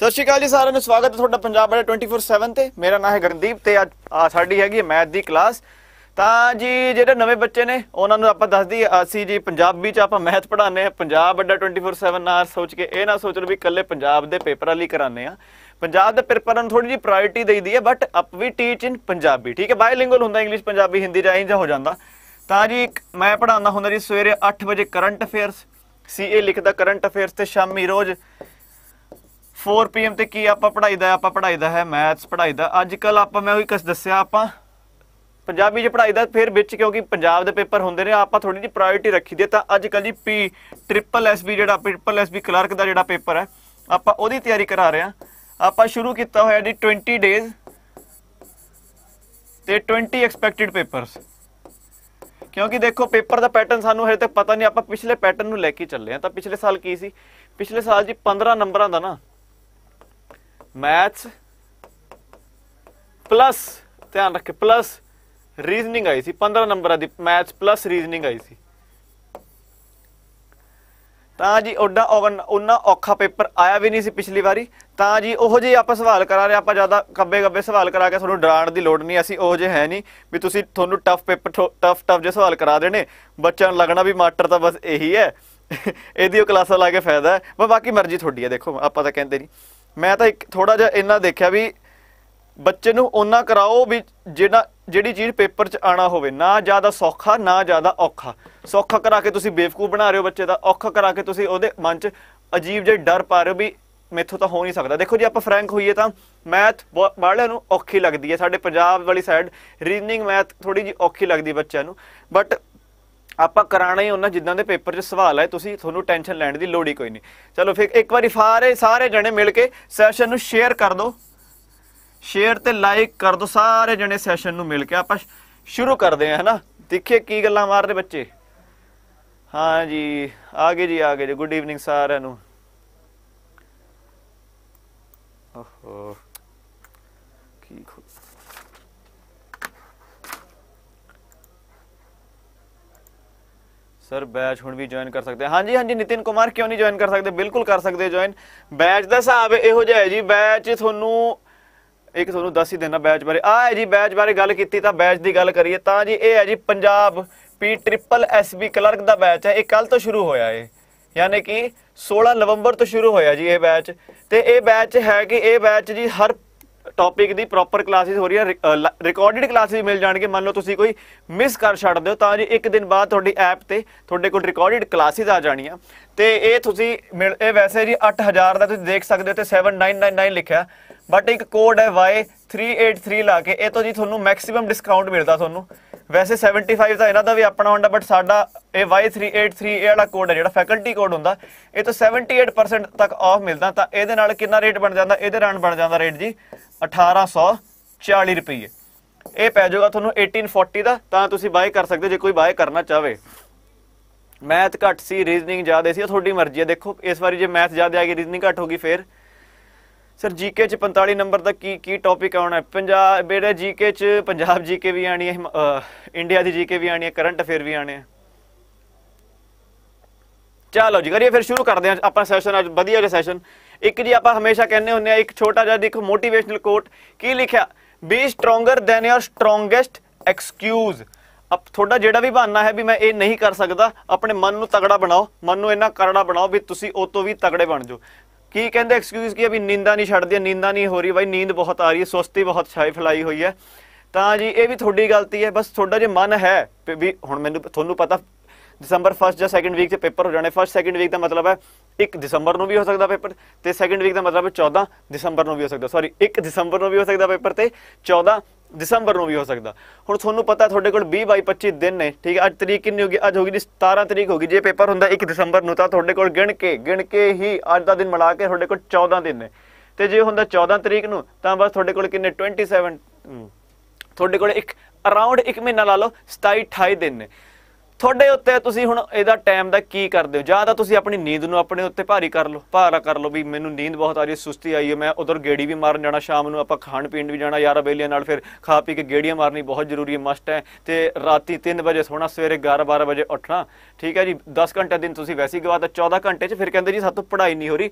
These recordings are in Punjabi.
ਸਤਿ ਸ਼੍ਰੀ ਅਕਾਲ ਜੀ ਸਾਰਿਆਂ ਨੂੰ ਸਵਾਗਤ ਹੈ ਤੁਹਾਡਾ ਪੰਜਾਬ ਬੜਾ 24/7 ਤੇ ਮੇਰਾ ਨਾਮ ਹੈ ਗਰਨਦੀਪ ਤੇ ਅੱਜ ਸਾਡੀ ਹੈਗੀ ਮੈਥ ਦੀ ਕਲਾਸ ਤਾਂ ਜੀ ਜਿਹੜੇ ਨਵੇਂ ਬੱਚੇ ਨੇ ਉਹਨਾਂ ਨੂੰ ਆਪਾਂ ਦੱਸ ਦਈਏ ਅਸੀਂ ਜੀ ਪੰਜਾਬੀ ਚ ਆਪਾਂ ਮੈਥ ਪੜਾਉਂਦੇ ਆ ਪੰਜਾਬ ਵੱਡਾ 24/7 ਨਾਲ ਸੋਚ ਕੇ ਇਹ ਨਾ ਸੋਚ ਲਓ ਵੀ ਇਕੱਲੇ ਪੰਜਾਬ ਦੇ ਪੇਪਰਾਂ ਲਈ ਕਰਾਉਂਦੇ ਆ ਪੰਜਾਬ ਦੇ ਪੇਪਰਾਂ ਨੂੰ ਥੋੜੀ ਜੀ ਪ੍ਰਾਇੋਰਟੀ ਦੇਈਦੀ ਹੈ but up we teach in Punjabi ਠੀਕ ਹੈ ਬਾਇਲਿੰਗੁਅਲ ਹੁੰਦਾ ਇੰਗਲਿਸ਼ ਪੰਜਾਬੀ ਹਿੰਦੀ ਜਾਂ ਇੰਜ ਹੋ ਜਾਂਦਾ ਤਾਂ ਜੀ ਮੈਂ ਪੜਾਉਂਦਾ ਹੁੰਦਾ ਜੀ ਸਵੇਰੇ 8 ਵਜੇ ਕਰੰਟ ਅਫੇਅਰਸ ਸੀਏ ਲਿਖਦਾ ਕਰੰਟ ਅਫੇਅਰਸ ਤੇ ਸ਼ਾਮੀ ਰੋਜ਼ 4 ਪੀਐਮ ਤੇ ਕੀ ਆਪਾਂ ਪੜਾਈਦਾ ਆਪਾਂ ਪੜਾਈਦਾ ਹੈ ਮੈਥਸ ਪੜਾਈਦਾ ਅੱਜ ਕੱਲ ਆਪਾਂ ਮੈਂ ਉਹੀ ਕਸ ਦੱਸਿਆ ਆਪਾਂ ਪੰਜਾਬੀ ਚ ਪੜਾਈਦਾ ਫਿਰ ਵਿੱਚ ਕਿਉਂਕਿ ਪੰਜਾਬ ਦੇ ਪੇਪਰ ਹੁੰਦੇ ਨੇ ਆਪਾਂ ਥੋੜੀ ਜਿਹੀ ਪ੍ਰਾਇੋਰਟੀ ਰੱਖੀ ਦੀ ਤਾਂ ਅੱਜ ਕੱਲ ਜੀ ਪੀ ਟ੍ਰਿਪਲ ਐਸਬੀ ਜਿਹੜਾ ਟ੍ਰਿਪਲ ਐਸਬੀ ਕਲਰਕ ਦਾ ਜਿਹੜਾ ਪੇਪਰ ਹੈ ਆਪਾਂ ਉਹਦੀ ਤਿਆਰੀ ਕਰਾ ਰਹੇ ਆ ਆਪਾਂ ਸ਼ੁਰੂ ਕੀਤਾ ਹੋਇਆ ਜੀ 20 ਡੇਜ਼ ਤੇ 20 ਐਕਸਪੈਕਟਿਡ ਪੇਪਰਸ ਕਿਉਂਕਿ ਦੇਖੋ ਪੇਪਰ ਦਾ ਪੈਟਰਨ ਸਾਨੂੰ ਹਜੇ ਤੱਕ ਪਤਾ ਨਹੀਂ ਆਪਾਂ ਪਿਛਲੇ ਪੈਟਰਨ ਨੂੰ ਲੈ ਕੇ ਚੱਲੇ ਆ ਤਾਂ ਪਿਛਲੇ ਸਾਲ ਕੀ ਸੀ ਪਿਛਲੇ ਸਾਲ ਜੀ 15 ਨੰਬਰਾਂ ਦਾ ਨਾ ਮੈਥਸ ਪਲੱਸ ਧਿਆਨ ਕੇ ਪਲੱਸ ਰੀਜ਼ਨਿੰਗ ਆਈ ਸੀ 15 ਨੰਬਰਾਂ ਦੀ ਮੈਥਸ ਪਲੱਸ ਰੀਜ਼ਨਿੰਗ ਆਈ ਸੀ ਤਾਂ ਜੀ ਓਡਾ ਉਹਨਾਂ ਔਖਾ ਪੇਪਰ ਆਇਆ ਵੀ ਨਹੀਂ ਸੀ ਪਿਛਲੀ ਵਾਰੀ ਤਾਂ ਜੀ ਉਹੋ ਜੇ ਆਪਾਂ ਸਵਾਲ ਕਰਾ ਰਹੇ ਆਪਾਂ ਜ਼ਿਆਦਾ ਕੱਬੇ ਕੱਬੇ ਸਵਾਲ ਕਰਾ ਕੇ ਤੁਹਾਨੂੰ ਡਰਾਣ ਦੀ ਲੋੜ ਨਹੀਂ ਅਸੀਂ ਉਹ ਜੇ ਹੈ ਨਹੀਂ ਵੀ ਤੁਸੀਂ ਤੁਹਾਨੂੰ ਟਫ ਪੇਪਰ ਟਫ ਟਫ ਜੇ ਸਵਾਲ ਕਰਾ ਦੇਣੇ ਬੱਚਿਆਂ ਨੂੰ ਲੱਗਣਾ ਵੀ ਮਾਸਟਰ ਤਾਂ ਬਸ ਇਹੀ ਹੈ ਇਹਦੀ ਉਹ ਕਲਾਸਾਂ ਲਾ ਕੇ ਫਾਇਦਾ ਹੈ ਬਾਕੀ ਮਰਜ਼ੀ ਤੁਹਾਡੀ ਹੈ ਦੇਖੋ ਆਪਾਂ ਤਾਂ ਕਹਿੰਦੇ ਨਹੀਂ ਮੈਂ ਤਾਂ ਇੱਕ ਥੋੜਾ ਜਿਹਾ ਇਹਨਾਂ ਦੇਖਿਆ ਵੀ ਬੱਚੇ ਨੂੰ ਉਹਨਾਂ ਕਰਾਓ ਵੀ ਜਿਹੜਾ ਜਿਹੜੀ ਚੀਜ਼ ਪੇਪਰ 'ਚ ਆਣਾ ਹੋਵੇ ਨਾ ਜ਼ਿਆਦਾ ਸੌਖਾ ਨਾ ਜ਼ਿਆਦਾ ਔਖਾ ਸੌਖਾ ਕਰਾ ਕੇ ਤੁਸੀਂ ਬੇਵਕੂਫ ਬਣਾ ਰਹੇ ਹੋ ਬੱਚੇ ਦਾ ਔਖਾ ਕਰਾ ਕੇ ਤੁਸੀਂ ਉਹਦੇ ਮਨ 'ਚ ਅਜੀਬ ਜਿਹਾ ਡਰ ਪਾ ਰਹੇ ਹੋ ਵੀ ਮੈਥੋਂ ਤਾਂ ਹੋ ਨਹੀਂ ਸਕਦਾ ਦੇਖੋ ਜੇ ਆਪਾਂ ਫਰੈਂਕ ਹੋਈਏ ਤਾਂ ਮੈਥ ਬਾਹਲਿਆਂ ਨੂੰ ਔਖੀ ਲੱਗਦੀ ਹੈ ਸਾਡੇ ਪੰਜਾਬ ਵਾਲੀ ਸਾਈਡ ਰੀਜ਼ਨਿੰਗ ਮੈਥ ਥੋੜੀ ਜੀ ਔਖੀ ਲੱਗਦੀ ਬੱਚਿਆਂ ਨੂੰ ਬਟ ਆਪਾਂ ਕਰਾਣਾ ਹੀ ਉਹਨਾਂ ਜਿੱਦਾਂ ਦੇ ਪੇਪਰ 'ਚ ਸਵਾਲ ਆਏ ਤੁਸੀਂ ਤੁਹਾਨੂੰ ਟੈਨਸ਼ਨ ਲੈਣ ਦੀ ਲੋੜ ਹੀ ਕੋਈ ਨਹੀਂ ਚਲੋ ਫਿਰ ਇੱਕ ਵਾਰੀ ਸਾਰੇ ਸਾਰੇ ਜਣੇ ਮਿਲ ਕੇ ਸੈਸ਼ਨ ਨੂੰ ਸ਼ੇਅਰ ਕਰ ਦਿਓ ਸ਼ੇਅਰ ਤੇ ਲਾਈਕ ਕਰ ਦਿਓ ਸਾਰੇ ਜਣੇ ਸੈਸ਼ਨ ਨੂੰ ਮਿਲ ਕੇ ਆਪਾਂ ਸ਼ੁਰੂ ਕਰਦੇ ਹਾਂ ਹੈਨਾ ਦੇਖੀਏ ਕੀ ਗੱਲਾਂ ਮਾਰਦੇ ਬੱਚੇ ਹਾਂ ਜੀ ਆ ਗਏ ਜੀ ਆ ਗਏ ਜੀ ਗੁੱਡ ਈਵਨਿੰਗ ਸਾਰਿਆਂ ਨੂੰ ਓਹੋ ਸਰ ਬੈਚ ਹੁਣ ਵੀ ਜੁਆਇਨ ਕਰ ਸਕਦੇ ਹਾਂਜੀ ਹਾਂਜੀ ਨਿਤਿਨ ਕੁਮਾਰ ਕਿਉਂ ਨਹੀਂ ਜੁਆਇਨ ਕਰ ਸਕਦੇ ਬਿਲਕੁਲ ਕਰ ਸਕਦੇ ਜੁਆਇਨ ਬੈਚ ਦਾ ਹਿਸਾਬ ਇਹੋ ਜਿਹਾ ਹੈ ਜੀ ਬੈਚ ਤੁਹਾਨੂੰ ਇੱਕ ਤੁਹਾਨੂੰ ਦੱਸ ਹੀ ਦੇਣਾ ਬੈਚ ਬਾਰੇ ਆ ਹੈ ਜੀ ਬੈਚ ਬਾਰੇ ਗੱਲ ਕੀਤੀ ਤਾਂ ਬੈਚ ਦੀ ਗੱਲ ਕਰੀਏ ਤਾਂ ਜੀ ਇਹ ਹੈ ਜੀ Punjab P triple S clerk ਦਾ ਬੈਚ ਹੈ ਇਹ ਕੱਲ ਤੋਂ ਸ਼ੁਰੂ ਹੋਇਆ ਹੈ ਯਾਨੀ ਕਿ 16 ਨਵੰਬਰ ਤੋਂ ਸ਼ੁਰੂ ਹੋਇਆ ਜੀ ਇਹ ਬੈਚ ਤੇ ਇਹ ਬੈਚ ਹੈ ਕਿ ਇਹ ਬੈਚ ਜੀ ਹਰ ਟੌਪਿਕ ਦੀ ਪ੍ਰੋਪਰ ਕਲਾਸਿਸ ਹੋ ਰਹੀਆਂ ਰਿਕਾਰਡਡ ਕਲਾਸਿਸ ਮਿਲ ਜਾਣਗੇ ਮੰਨ ਲਓ ਤੁਸੀਂ ਕੋਈ ਮਿਸ ਕਰ ਛੱਡਦੇ ਹੋ ਤਾਂ ਜੇ ਇੱਕ ਦਿਨ ਬਾਅਦ ਤੁਹਾਡੀ ਐਪ ਤੇ ਤੁਹਾਡੇ ਕੋਲ ਰਿਕਾਰਡਡ ਕਲਾਸਿਸ ਆ ਜਾਣੀਆਂ ਤੇ ਇਹ ਤੁਸੀਂ ਇਹ ਵੈਸੇ ਜੀ 8000 ਦਾ ਤੁਸੀਂ ਦੇਖ ਸਕਦੇ ਹੋ ਤੇ 7999 ਲਿਖਿਆ ਬਟ ਇੱਕ ਕੋਡ ਹੈ Y383 ਲਾ ਕੇ ਇਹ ਤੋਂ ਜੀ ਤੁਹਾਨੂੰ ਮੈਕਸਿਮਮ ਡਿਸਕਾਊਂਟ ਮਿਲਦਾ ਤੁਹਾਨੂੰ ਵੈਸੇ 75 ਦਾ ਇਹਨਾਂ ਦਾ ਵੀ ਆਪਣਾ ਹੁੰਦਾ ਬਟ ਸਾਡਾ ਇਹ Y383 ਇਹ ਵਾਲਾ ਕੋਡ ਹੈ ਜਿਹੜਾ ਫੈਕਲਟੀ ਕੋਡ ਹੁੰਦਾ ਇਹ ਤੋਂ 78% ਤੱਕ ਆਫ ਮਿਲਦਾ ਤਾਂ ਇਹਦੇ ਨਾਲ ਕਿੰਨਾ ਰੇਟ ਬਣ ਜਾਂਦਾ ਇਹਦੇ ਨਾਲ ਬਣ ਜਾਂਦਾ ਰੇਟ ਜੀ 1840 ਰੁਪਏ ਇਹ ਪੈ ਜਾਊਗਾ ਤੁਹਾਨੂੰ 1840 ਦਾ ਤਾਂ ਤੁਸੀਂ ਬਾਏ ਕਰ ਸਕਦੇ ਜੇ ਕੋਈ ਬਾਏ ਕਰਨਾ ਚਾਹੇ ਮੈਥ ਘੱਟ ਸੀ ਰੀਜ਼ਨਿੰਗ ਜ਼ਿਆਦਾ ਸੀ ਤੁਹਾਡੀ ਮਰਜ਼ੀ ਹੈ ਦੇਖੋ ਇਸ ਵਾਰੀ ਜੇ ਮੈਥ ਜ਼ਿਆਦਾ ਆ ਗਈ ਰੀਜ਼ਨਿੰਗ ਘੱਟ ਹੋ ਗਈ ਫੇਰ ਸਰ ਜੀਕੇ ਚ 45 ਨੰਬਰ ਦਾ ਕੀ ਕੀ ਟੌਪਿਕ ਆਉਣਾ ਹੈ ਪੰਜਾਬ ਬੇੜੇ ਜੀਕੇ ਚ ਪੰਜਾਬ ਜੀਕੇ ਵੀ ਆਣੀ ਹੈ ਇੰਡੀਆ ਦੀ ਜੀਕੇ ਵੀ ਆਣੀ ਹੈ ਕਰੰਟ ਅਫੇਅਰ ਵੀ ਆਣੇ ਆ ਚਲੋ ਜੀ ਕਰੀਏ ਫਿਰ ਸ਼ੁਰੂ ਕਰਦੇ ਆ ਆਪਾਂ ਸੈਸ਼ਨ ਅੱਜ ਵਧੀਆ ਜਿਹਾ ਸੈਸ਼ਨ ਇੱਕ ਜੀ ਆਪਾਂ ਹਮੇਸ਼ਾ ਕਹਿੰਦੇ ਹੁੰਦੇ ਆ ਇੱਕ ਛੋਟਾ ਜਿਹਾ ਦੇਖੋ ਮੋਟੀਵੇਸ਼ਨਲ ਕੋਟ ਕੀ ਲਿਖਿਆ be stronger than your strongest excuse ਅਬ ਤੁਹਾਡਾ ਜਿਹੜਾ ਵੀ ਬਹਾਨਾ ਹੈ ਵੀ ਮੈਂ ਇਹ ਨਹੀਂ ਕਰ ਸਕਦਾ ਆਪਣੇ ਮਨ ਨੂੰ ਤਗੜਾ ਬਣਾਓ ਮਨ ਨੂੰ ਇੰਨਾ ਕਰੜਾ ਬਣਾਓ ਵੀ ਤੁਸੀਂ ਉਹ ਤੋਂ ਵੀ ਤਗੜੇ ਬਣ ਜਾਓ ਕੀ ਕਹਿੰਦੇ ਐਕਸਕਿਊਜ਼ ਕੀ ਆ ਵੀ ਨੀਂਦਾਂ ਨਹੀਂ ਛੱਡਦੀ ਨੀਂਦਾਂ ਨਹੀਂ ਹੋ ਰਹੀ ਬਾਈ ਨੀਂਦ ਬਹੁਤ ਆ ਰਹੀ ਹੈ ਸੁਸਤੀ ਬਹੁਤ ਛਾਈ ਫਲਾਈ ਹੋਈ ਹੈ ਤਾਂ ਜੀ ਇਹ ਵੀ ਤੁਹਾਡੀ ਗਲਤੀ ਹੈ ਬਸ ਤੁਹਾਡਾ ਜੇ ਮਨ ਹੈ ਵੀ ਹੁਣ ਮੈਨੂੰ ਤੁਹਾਨੂੰ ਪਤਾ ਦਸੰਬਰ 1 ਜਾਂ 2 ਵੀਕ 'ਚ ਪੇਪਰ ਹੋ ਜਾਣੇ 1 2 ਵੀਕ ਦਾ ਮਤਲਬ ਹੈ 1 ਦਸੰਬਰ ਨੂੰ ਵੀ ਹੋ ਸਕਦਾ ਪੇਪਰ ਤੇ ਸੈਕੰਡ ਵੀਕ ਦਾ ਮਤਲਬ 14 ਦਸੰਬਰ ਨੂੰ ਵੀ ਹੋ ਸਕਦਾ ਸੌਰੀ 1 ਦਸੰਬਰ ਨੂੰ ਵੀ ਹੋ ਸਕਦਾ ਪੇਪਰ ਤੇ 14 ਦਸੰਬਰ ਨੂੰ ਵੀ ਹੋ ਸਕਦਾ ਹੁਣ ਤੁਹਾਨੂੰ ਪਤਾ ਤੁਹਾਡੇ ਕੋਲ 20 ਬਾਈ 25 ਦਿਨ ਨੇ ਠੀਕ ਹੈ ਅੱਜ ਤਰੀਕ ਕਿੰਨੀ ਹੋ ਗਈ ਅੱਜ ਹੋ ਗਈ 17 ਤਰੀਕ ਹੋ ਗਈ ਜੇ ਪੇਪਰ ਹੁੰਦਾ 1 ਦਸੰਬਰ ਨੂੰ ਤਾਂ ਤੁਹਾਡੇ ਕੋਲ ਗਿਣ ਕੇ ਗਿਣ ਕੇ ਹੀ ਅੱਜ ਦਾ ਦਿਨ ਮਿਲਾ ਕੇ ਤੁਹਾਡੇ ਕੋਲ 14 ਦਿਨ ਨੇ ਤੇ ਜੇ ਹੁੰਦਾ 14 ਤਰੀਕ ਨੂੰ ਤਾਂ ਬਸ ਤੁਹਾਡੇ ਕੋਲ ਕਿੰਨੇ 27 ਤੁਹਾਡੇ ਕੋਲ ਇੱਕ ਅਰਾਊਂਡ 1 ਮਹੀਨਾ ਲਾ ਲਓ 27 28 ਦਿਨ ਨੇ ਤੁਹਾਡੇ ਉੱਤੇ ਤੁਸੀਂ ਹੁਣ ਇਹਦਾ ਟਾਈਮ ਦਾ ਕੀ ਕਰਦੇ ਹੋ ਜਾਂ ਤਾਂ ਤੁਸੀਂ ਆਪਣੀ ਨੀਂਦ ਨੂੰ ਆਪਣੇ ਉੱਤੇ ਭਾਰੀ ਕਰ ਲਓ ਭਾਰਾ ਕਰ ਲਓ ਵੀ ਮੈਨੂੰ ਨੀਂਦ ਬਹੁਤ ਆ ਰਹੀ ਹੈ ਸੁਸਤੀ ਆਈ ਹੈ ਮੈਂ ਉਧਰ ਗੇੜੀ ਵੀ ਮਾਰਨ ਜਾਣਾ ਸ਼ਾਮ ਨੂੰ ਆਪਾਂ ਖਾਣ ਪੀਣ ਵੀ ਜਾਣਾ ਯਾਰ ਬੇਲੀਆਂ ਨਾਲ ਫਿਰ ਖਾ ਪੀ ਕੇ ਗੇੜੀਆਂ ਮਾਰਨੀ ਬਹੁਤ ਜ਼ਰੂਰੀ ਹੈ ਮਸਟ ਹੈ ਤੇ ਰਾਤੀ 3 ਵਜੇ ਸੋਣਾ ਸਵੇਰੇ 11 12 ਵਜੇ ਉੱਠਣਾ ਠੀਕ ਹੈ ਜੀ 10 ਘੰਟੇ ਦਿਨ ਤੁਸੀਂ ਵੈਸੇ ਹੀ ਗਵਾਤਾ 14 ਘੰਟੇ 'ਚ ਫਿਰ ਕਹਿੰਦੇ ਜੀ ਸਾਤੋਂ ਪੜ੍ਹਾਈ ਨਹੀਂ ਹੋ ਰਹੀ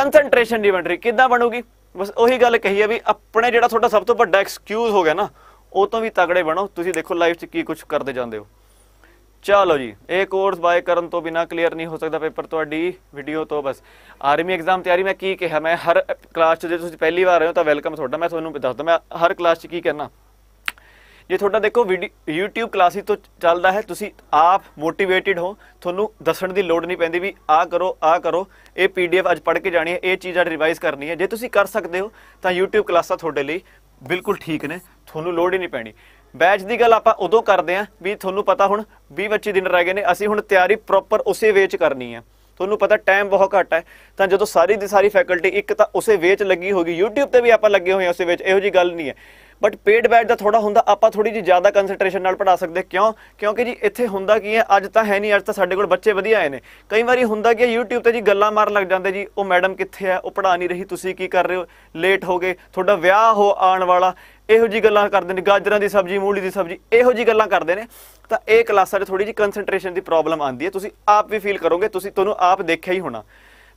ਕਨਸੈਂਟ੍ਰੇਸ਼ਨ ਨਹੀਂ ਬਣ ਰਹੀ ਕਿੱਦਾਂ ਬਣੂਗੀ ਬਸ ਉਹੀ ਗੱਲ ਕਹੀ ਹੈ ਵੀ ਆਪਣੇ ਜਿਹੜਾ ਤੁਹਾਡਾ ਸਭ ਤੋਂ ਵੱਡਾ ਐਕਸਕਿਊਜ਼ ਹੋ ਗਿਆ ਨਾ ਉਹ ਤੋਂ ਵੀ ਤਗੜੇ ਬਣੋ ਤੁਸੀਂ ਦੇਖੋ ਲਾਈਫ 'ਚ ਕੀ ਕੁਝ ਕਰਦੇ ਜਾਂਦੇ ਹੋ ਚਲੋ ਜੀ ਇਹ ਕੋਰਸ ਬਾਏ ਕਰਨ ਤੋਂ ਬਿਨਾ ਕਲੀਅਰ ਨਹੀਂ ਹੋ ਸਕਦਾ ਪੇਪਰ ਤੁਹਾਡੀ ਵੀਡੀਓ ਤੋਂ ਬਸ ਆਰਮੀ ਐਗਜ਼ਾਮ ਤਿਆਰੀ ਮੈਂ ਕੀ ਕਿਹਾ ਮੈਂ ਹਰ ਕਲਾਸ 'ਚ ਜੇ ਤੁਸੀਂ ਪਹਿਲੀ ਵਾਰ ਆਏ ਹੋ ਤਾਂ ਵੈਲਕਮ ਤੁਹਾਡਾ ਮੈਂ ਤੁਹਾਨੂੰ ਦੱਸਦਾ ਮੈਂ ਹਰ ਕਲਾਸ 'ਚ ਕੀ ਕਰਨਾ ਜੇ ਤੁਹਾਡਾ ਦੇਖੋ YouTube ਕਲਾਸੀ ਤੋਂ ਚੱਲਦਾ ਹੈ ਤੁਸੀਂ ਆਪ ਮੋਟੀਵੇਟਿਡ ਹੋ ਤੁਹਾਨੂੰ ਦੱਸਣ ਦੀ ਲੋੜ ਨਹੀਂ ਪੈਂਦੀ ਵੀ ਆ ਕਰੋ ਆ ਕਰੋ ਇਹ PDF ਅੱਜ ਪੜ੍ਹ ਕੇ ਜਾਣੀ ਹੈ ਇਹ ਚੀਜ਼ ਅੱਜ ਰਿਵਾਈਜ਼ ਕਰਨੀ ਹੈ ਜੇ ਤੁਸੀਂ ਕਰ ਸਕਦੇ ਹੋ ਤਾਂ YouTube ਕਲਾਸਾਂ ਤੁਹਾਡੇ ਲਈ ਬਿਲਕੁਲ ਠੀਕ ਨੇ ਤੁਹਾਨੂੰ ਲੋੜ ਹੀ ਨਹੀਂ ਪੈਣੀ ਬੈਚ ਦੀ ਗੱਲ ਆਪਾਂ ਉਦੋਂ ਕਰਦੇ ਆਂ ਵੀ ਤੁਹਾਨੂੰ ਪਤਾ ਹੁਣ 20 25 ਦਿਨ ਰਹਿ ਗਏ ਨੇ ਅਸੀਂ ਹੁਣ ਤਿਆਰੀ ਪ੍ਰੋਪਰ ਉਸੇ ਵੇਚ ਕਰਨੀ ਆ ਤੁਹਾਨੂੰ ਪਤਾ ਟਾਈਮ ਬਹੁਤ ਘੱਟ ਹੈ ਤਾਂ ਜਦੋਂ ਸਾਰੀ ਦੀ ਸਾਰੀ ਫੈਕਲਟੀ ਇੱਕ ਤਾਂ ਉਸੇ ਵੇਚ ਲੱਗੀ ਹੋਗੀ YouTube ਤੇ ਵੀ ਆਪਾਂ ਲੱਗੇ ਹੋਏ ਆ ਉਸੇ ਵੇਚ ਇਹੋ ਜੀ ਗੱਲ ਨਹੀਂ ਹੈ ਬਟ ਪੇਡ ਬੈਚ ਦਾ ਥੋੜਾ ਹੁੰਦਾ ਆਪਾਂ ਥੋੜੀ ਜੀ ਜ਼ਿਆਦਾ ਕਨਸੈਂਟਰੇਸ਼ਨ ਨਾਲ ਪੜਾ ਸਕਦੇ ਕਿਉਂ ਕਿਉਂਕਿ ਜੀ ਇੱਥੇ ਹੁੰਦਾ ਕੀ ਹੈ ਅੱਜ ਤਾਂ ਹੈ ਨਹੀਂ ਅੱਜ ਤਾਂ ਸਾਡੇ ਕੋਲ ਬੱਚੇ ਵਧੀਆ ਆਏ ਨੇ ਕਈ ਵਾਰੀ ਹੁੰਦਾ ਕੀ ਹੈ YouTube ਤੇ ਜੀ ਗੱਲਾਂ ਮਾਰਨ ਲੱਗ ਜਾਂਦੇ ਜੀ ਉਹ ਮੈਡਮ ਕਿੱਥੇ ਹੈ ਉਹ ਪੜਾ ਨਹੀਂ ਰਹੀ ਤੁਸੀਂ ਕੀ ਕਰ ਰਹੇ ਹੋ ਲੇਟ ਹੋ ਗਏ ਤੁਹਾਡਾ ਵਿਆਹ ਹੋ ਆਉਣ ਵਾਲਾ ਇਹੋ ਜੀ ਗੱਲਾਂ ਕਰਦੇ ਨੇ ਗਾਜਰਾਂ ਦੀ ਸਬਜ਼ੀ ਮੂਲੀ ਦੀ ਸਬਜ਼ੀ ਇਹੋ ਜੀ ਗੱਲਾਂ ਕਰਦੇ ਨੇ ਤਾਂ ਇਹ ਕਲਾਸਾਂ 'ਚ ਥੋੜੀ ਜੀ ਕਨਸੈਂਟਰੇਸ਼ਨ ਦੀ ਪ੍ਰੋਬਲਮ ਆਉਂਦੀ ਹੈ ਤੁਸੀਂ ਆਪ ਵੀ ਫੀਲ ਕਰੋਗੇ ਤੁਸੀਂ ਤੁਹਾਨੂੰ ਆਪ ਦੇਖਿਆ ਹੀ ਹੋਣਾ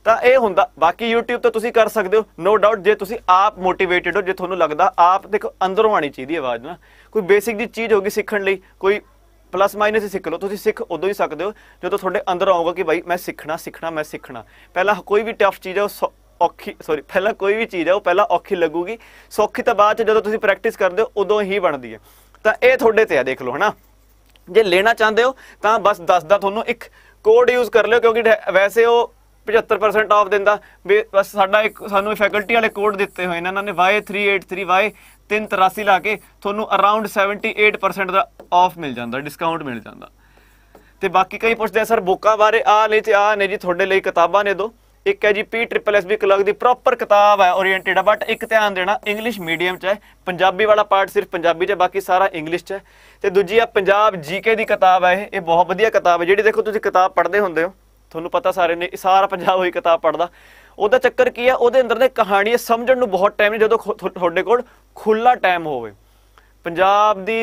ਤਾਂ ਇਹ ਹੁੰਦਾ ਬਾਕੀ YouTube ਤੇ ਤੁਸੀਂ ਕਰ ਸਕਦੇ ਹੋ ਨੋ ਡਾਊਟ ਜੇ ਤੁਸੀਂ ਆਪ ਮੋਟੀਵੇਟਿਡ ਹੋ ਜੇ ਤੁਹਾਨੂੰ ਲੱਗਦਾ ਆਪ ਦੇਖੋ ਅੰਦਰੋਂ ਆਣੀ ਚਾਹੀਦੀ ਆਵਾਜ਼ ਨਾ ਕੋਈ ਬੇਸਿਕ ਦੀ ਚੀਜ਼ ਹੋਗੀ ਸਿੱਖਣ ਲਈ ਕੋਈ ਪਲੱਸ ਮਾਈਨਸ ਹੀ ਸਿੱਖ ਲਓ ਤੁਸੀਂ ਸਿੱਖ ਉਦੋਂ ਹੀ ਸਕਦੇ ਹੋ ਜਦੋਂ ਤੁਹਾਡੇ ਅੰਦਰ ਆਊਗਾ ਕਿ ਭਾਈ ਮੈਂ ਸਿੱਖਣਾ ਸਿੱਖਣਾ ਮੈਂ ਸਿੱਖਣਾ ਪਹਿਲਾਂ ਕੋਈ ਵੀ ਟਫ ਚੀਜ਼ ਹੈ ਉਹ ਔਖੀ ਸੌਰੀ ਪਹਿਲਾਂ ਕੋਈ ਵੀ ਚੀਜ਼ ਹੈ ਉਹ ਪਹਿਲਾਂ ਔਖੀ ਲੱਗੂਗੀ ਸੌਖੀ ਤਾਂ ਬਾਅਦ ਚ ਜਦੋਂ ਤੁਸੀਂ ਪ੍ਰੈਕਟਿਸ ਕਰਦੇ ਹੋ ਉਦੋਂ ਹੀ ਬਣਦੀ ਹੈ ਤਾਂ ਇਹ ਤੁਹਾਡੇ ਤੇ ਆ ਦੇਖ ਲਓ ਹਨਾ ਜੇ ਲੈਣਾ ਚਾਹੁੰਦੇ ਹੋ ਤਾਂ ਬਸ ਦੱਸਦਾ ਤੁਹਾਨੂੰ ਇੱਕ ਕੋਡ ਯੂਜ਼ ਕਰ ਲਿਓ ਕਿਉਂਕਿ ਵੈਸੇ ਉਹ 75% ਆਫ ਦਿੰਦਾ ਬਸ ਸਾਡਾ ਇੱਕ ਸਾਨੂੰ ਫੈਕਲਟੀ ਵਾਲੇ ਕੋਡ ਦਿੱਤੇ ਹੋਏ ਨੇ ਇਹਨਾਂ ਨੇ Y383Y 383 ਲਾ ਕੇ ਤੁਹਾਨੂੰ ਅਰਾਊਂਡ 78% ਦਾ ਆਫ ਮਿਲ ਜਾਂਦਾ ਡਿਸਕਾਊਂਟ ਮਿਲ ਜਾਂਦਾ ਤੇ ਬਾਕੀ ਕਈ ਪੁੱਛਦੇ ਆ ਸਰ ਬੁੱਕਾਂ ਬਾਰੇ ਆ ਨਹੀਂ ਤੇ ਆ ਨੇ ਜੀ ਤੁਹਾਡੇ ਲਈ ਕਿਤਾਬਾਂ ਨੇ ਦੋ ਇੱਕ ਹੈ ਜੀ P triple S B clerk ਦੀ ਪ੍ਰੋਪਰ ਕਿਤਾਬ ਹੈ ਓਰੀਐਂਟਡ ਆ ਬਟ ਇੱਕ ਧਿਆਨ ਦੇਣਾ ਇੰਗਲਿਸ਼ ਮੀਡੀਅਮ 'ਚ ਹੈ ਪੰਜਾਬੀ ਵਾਲਾ ਪਾਰਟ ਸਿਰਫ ਪੰਜਾਬੀ 'ਚ ਹੈ ਬਾਕੀ ਸਾਰਾ ਇੰਗਲਿਸ਼ 'ਚ ਹੈ ਤੇ ਦੂਜੀ ਆ ਪੰਜਾਬ ਜੀਕੇ ਦੀ ਕਿਤਾਬ ਹੈ ਇਹ ਇਹ ਬਹੁਤ ਵਧੀਆ ਕਿਤਾਬ ਹੈ ਜਿਹੜੀ ਦੇਖੋ ਤੁਸੀਂ ਕਿਤਾਬ ਪੜ੍ਹਦੇ ਹੁੰਦੇ ਹੋ ਤੁਹਾਨੂੰ ਪਤਾ ਸਾਰੇ ਨੇ ਸਾਰਾ ਪੰਜਾਬ ਹੋਈ ਕਿਤਾਬ ਪੜਦਾ ਉਹਦਾ ਚੱਕਰ ਕੀ ਆ ਉਹਦੇ ਅੰਦਰ ਨੇ ਕਹਾਣੀ ਸਮਝਣ ਨੂੰ ਬਹੁਤ ਟਾਈਮ ਨਹੀਂ ਜਦੋਂ ਤੁਹਾਡੇ ਕੋਲ ਖੁੱਲਾ ਟਾਈਮ ਹੋਵੇ ਪੰਜਾਬ ਦੀ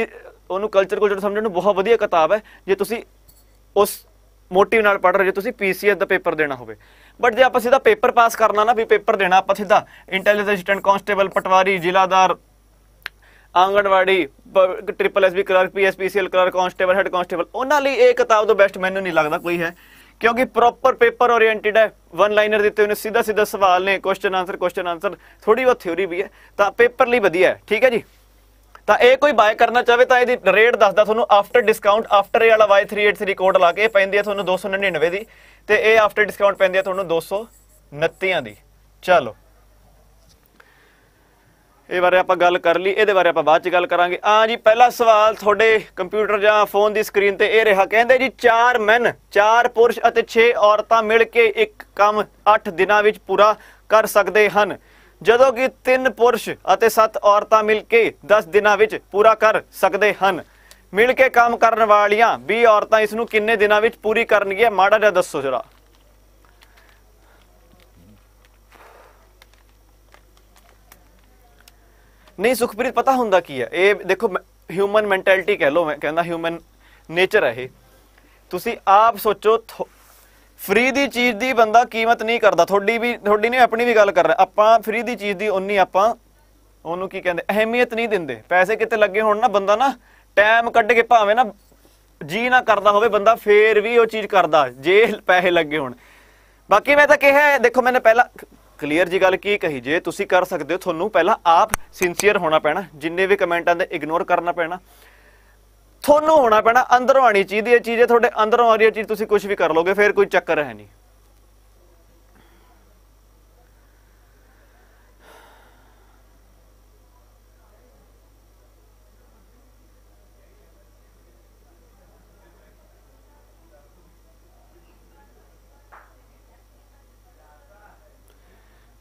ਉਹਨੂੰ ਕਲਚਰ ਕਲਚਰ ਸਮਝਣ ਨੂੰ ਬਹੁਤ ਵਧੀਆ ਕਿਤਾਬ ਹੈ ਜੇ ਤੁਸੀਂ ਉਸ ਮੋਟਿਵ ਨਾਲ ਪੜ੍ਹ ਰਹੇ ਜੇ ਤੁਸੀਂ ਪੀਸੀਐਸ ਦਾ ਪੇਪਰ ਦੇਣਾ ਹੋਵੇ ਬਟ ਜੇ ਆਪਾਂ ਸਿੱਧਾ ਪੇਪਰ ਪਾਸ ਕਰਨਾ ਨਾ ਵੀ ਪੇਪਰ ਦੇਣਾ ਆਪਾਂ ਸਿੱਧਾ ਇੰਟੈਲੀਜੈਂਸ ਅਸਿਸਟੈਂਟ ਕਾਂਸਟੇਬਲ ਪਟਵਾਰੀ ਜ਼ਿਲ੍ਹਾਦਾਰ ਆਂਗਣਵਾੜੀ triple SB clerk PSPCL clerk constable head constable ਉਹਨਾਂ ਲਈ ਇਹ ਕਿਤਾਬ ਤੋਂ ਬੈਸਟ ਮੈਨੂੰ ਨਹੀਂ ਲੱਗਦਾ ਕੋਈ ਹੈ ਕਿਉਂਕਿ ਪ੍ਰੋਪਰ ਪੇਪਰ ਓਰੀਐਂਟਡ ਹੈ ਵਨ ਲਾਈਨਰ ਦਿੱਤੇ ਹੋਏ ਨੇ ਸਿੱਧਾ ਸਿੱਧਾ ਸਵਾਲ ਨੇ ਕੁਐਸਚਨ ਆਨਸਰ ਕੁਐਸਚਨ ਆਨਸਰ ਥੋੜੀ ਬਹੁਤ ਥਿਉਰੀ ਵੀ ਹੈ ਤਾਂ ਪੇਪਰ ਲਈ ਵਧੀਆ ਹੈ ਠੀਕ ਹੈ ਜੀ ਤਾਂ ਇਹ ਕੋਈ ਬਾਏ ਕਰਨਾ ਚਾਹੇ ਤਾਂ ਇਹਦੀ ਰੇਟ ਦੱਸਦਾ ਤੁਹਾਨੂੰ ਆਫਟਰ ਡਿਸਕਾਊਂਟ ਆਫਟਰ ਇਹ ਵਾਲਾ Y383 ਕੋਡ ਲਾ ਕੇ ਪੈਂਦੀ ਹੈ ਤੁਹਾਨੂੰ 299 ਦੀ ਤੇ ਇਹ ਆਫਟਰ ਡਿਸਕਾਊਂਟ ਪੈਂਦੀ ਹੈ ਤੁਹਾਨੂੰ 229 ਦੀ ਚਲੋ ਇਹ ਬਾਰੇ ਆਪਾਂ ਗੱਲ ਕਰ ਲਈ ਇਹਦੇ ਬਾਰੇ ਆਪਾਂ ਬਾਅਦ ਚ ਗੱਲ ਕਰਾਂਗੇ ਆ ਜੀ ਪਹਿਲਾ ਸਵਾਲ ਤੁਹਾਡੇ ਕੰਪਿਊਟਰ ਜਾਂ ਫੋਨ ਦੀ ਸਕਰੀਨ ਤੇ ਇਹ ਰਿਹਾ ਕਹਿੰਦੇ ਜੀ ਚਾਰ ਮੈਨ ਚਾਰ ਪੁਰਸ਼ ਅਤੇ 6 ਔਰਤਾਂ ਮਿਲ ਕੇ ਇੱਕ ਕੰਮ 8 ਦਿਨਾਂ ਵਿੱਚ ਪੂਰਾ ਕਰ ਸਕਦੇ ਹਨ ਜਦੋਂ ਕਿ ਤਿੰਨ ਪੁਰਸ਼ ਅਤੇ 7 ਔਰਤਾਂ ਮਿਲ ਕੇ 10 ਦਿਨਾਂ ਵਿੱਚ ਪੂਰਾ ਕਰ ਸਕਦੇ ਹਨ ਮਿਲ ਕੇ ਕੰਮ ਕਰਨ ਵਾਲੀਆਂ 20 ਔਰਤਾਂ ਇਸ ਨੂੰ ਕਿੰਨੇ ਦਿਨਾਂ ਵਿੱਚ ਪੂਰੀ ਕਰਨਗੀਆਂ ਮਾੜਾ ਜਿਹਾ ਦੱਸੋ ਜਰਾ ਨਹੀਂ ਸੁਖਪ੍ਰੀਤ ਪਤਾ ਹੁੰਦਾ ਕੀ ਹੈ ਇਹ ਦੇਖੋ ਹਿਊਮਨ ਮੈਂਟੈਲਿਟੀ ਕਹਿ ਲਓ ਮੈਂ ਕਹਿੰਦਾ ਹਿਊਮਨ ਨੇਚਰ ਹੈ ਇਹ ਤੁਸੀਂ ਆਪ ਸੋਚੋ ਫ੍ਰੀ ਦੀ ਚੀਜ਼ ਦੀ ਬੰਦਾ ਕੀਮਤ ਨਹੀਂ ਕਰਦਾ ਤੁਹਾਡੀ ਵੀ ਤੁਹਾਡੀ ਨਹੀਂ ਆਪਣੀ ਵੀ ਗੱਲ ਕਰ ਰਹਾ ਆਪਾਂ ਫ੍ਰੀ ਦੀ ਚੀਜ਼ ਦੀ ਉਨੀ ਆਪਾਂ ਉਹਨੂੰ ਕੀ ਕਹਿੰਦੇ ਅਹਿਮੀਅਤ ਨਹੀਂ ਦਿੰਦੇ ਪੈਸੇ ਕਿਤੇ ਲੱਗੇ ਹੋਣ ਨਾ ਬੰਦਾ ਨਾ ਟਾਈਮ ਕੱਢ ਕੇ ਭਾਵੇਂ ਨਾ ਜੀ ਨਾ ਕਰਦਾ ਹੋਵੇ ਬੰਦਾ ਫੇਰ ਵੀ ਉਹ ਚੀਜ਼ ਕਰਦਾ ਜੇ ਪੈਸੇ ਲੱਗੇ ਹੋਣ ਬਾਕੀ ਮੈਂ ਤਾਂ ਕਿਹਾ ਦੇਖੋ ਮੈਨੇ ਪਹਿਲਾਂ ਕਲੀਅਰ ਜੀ ਗੱਲ ਕੀ ਕਹੀ ਜੇ ਤੁਸੀਂ ਕਰ ਸਕਦੇ ਹੋ ਤੁਹਾਨੂੰ ਪਹਿਲਾਂ ਆਪ ਸਿੰਸੀਅਰ ਹੋਣਾ ਪੈਣਾ ਜਿੰਨੇ ਵੀ ਕਮੈਂਟ ਆਂਦੇ ਇਗਨੋਰ ਕਰਨਾ ਪੈਣਾ ਤੁਹਾਨੂੰ ਹੋਣਾ ਪੈਣਾ ਅੰਦਰੋਂ ਆਣੀ ਚਾਹੀਦੀ ਹੈ ਚੀਜ਼ ਤੁਹਾਡੇ ਅੰਦਰੋਂ ਆ ਰਹੀ ਹੈ ਚੀਜ਼ ਤੁਸੀਂ ਕੁਝ ਵੀ ਕਰ ਲੋਗੇ ਫਿਰ ਕੋਈ ਚੱਕਰ ਹੈ ਨਹੀਂ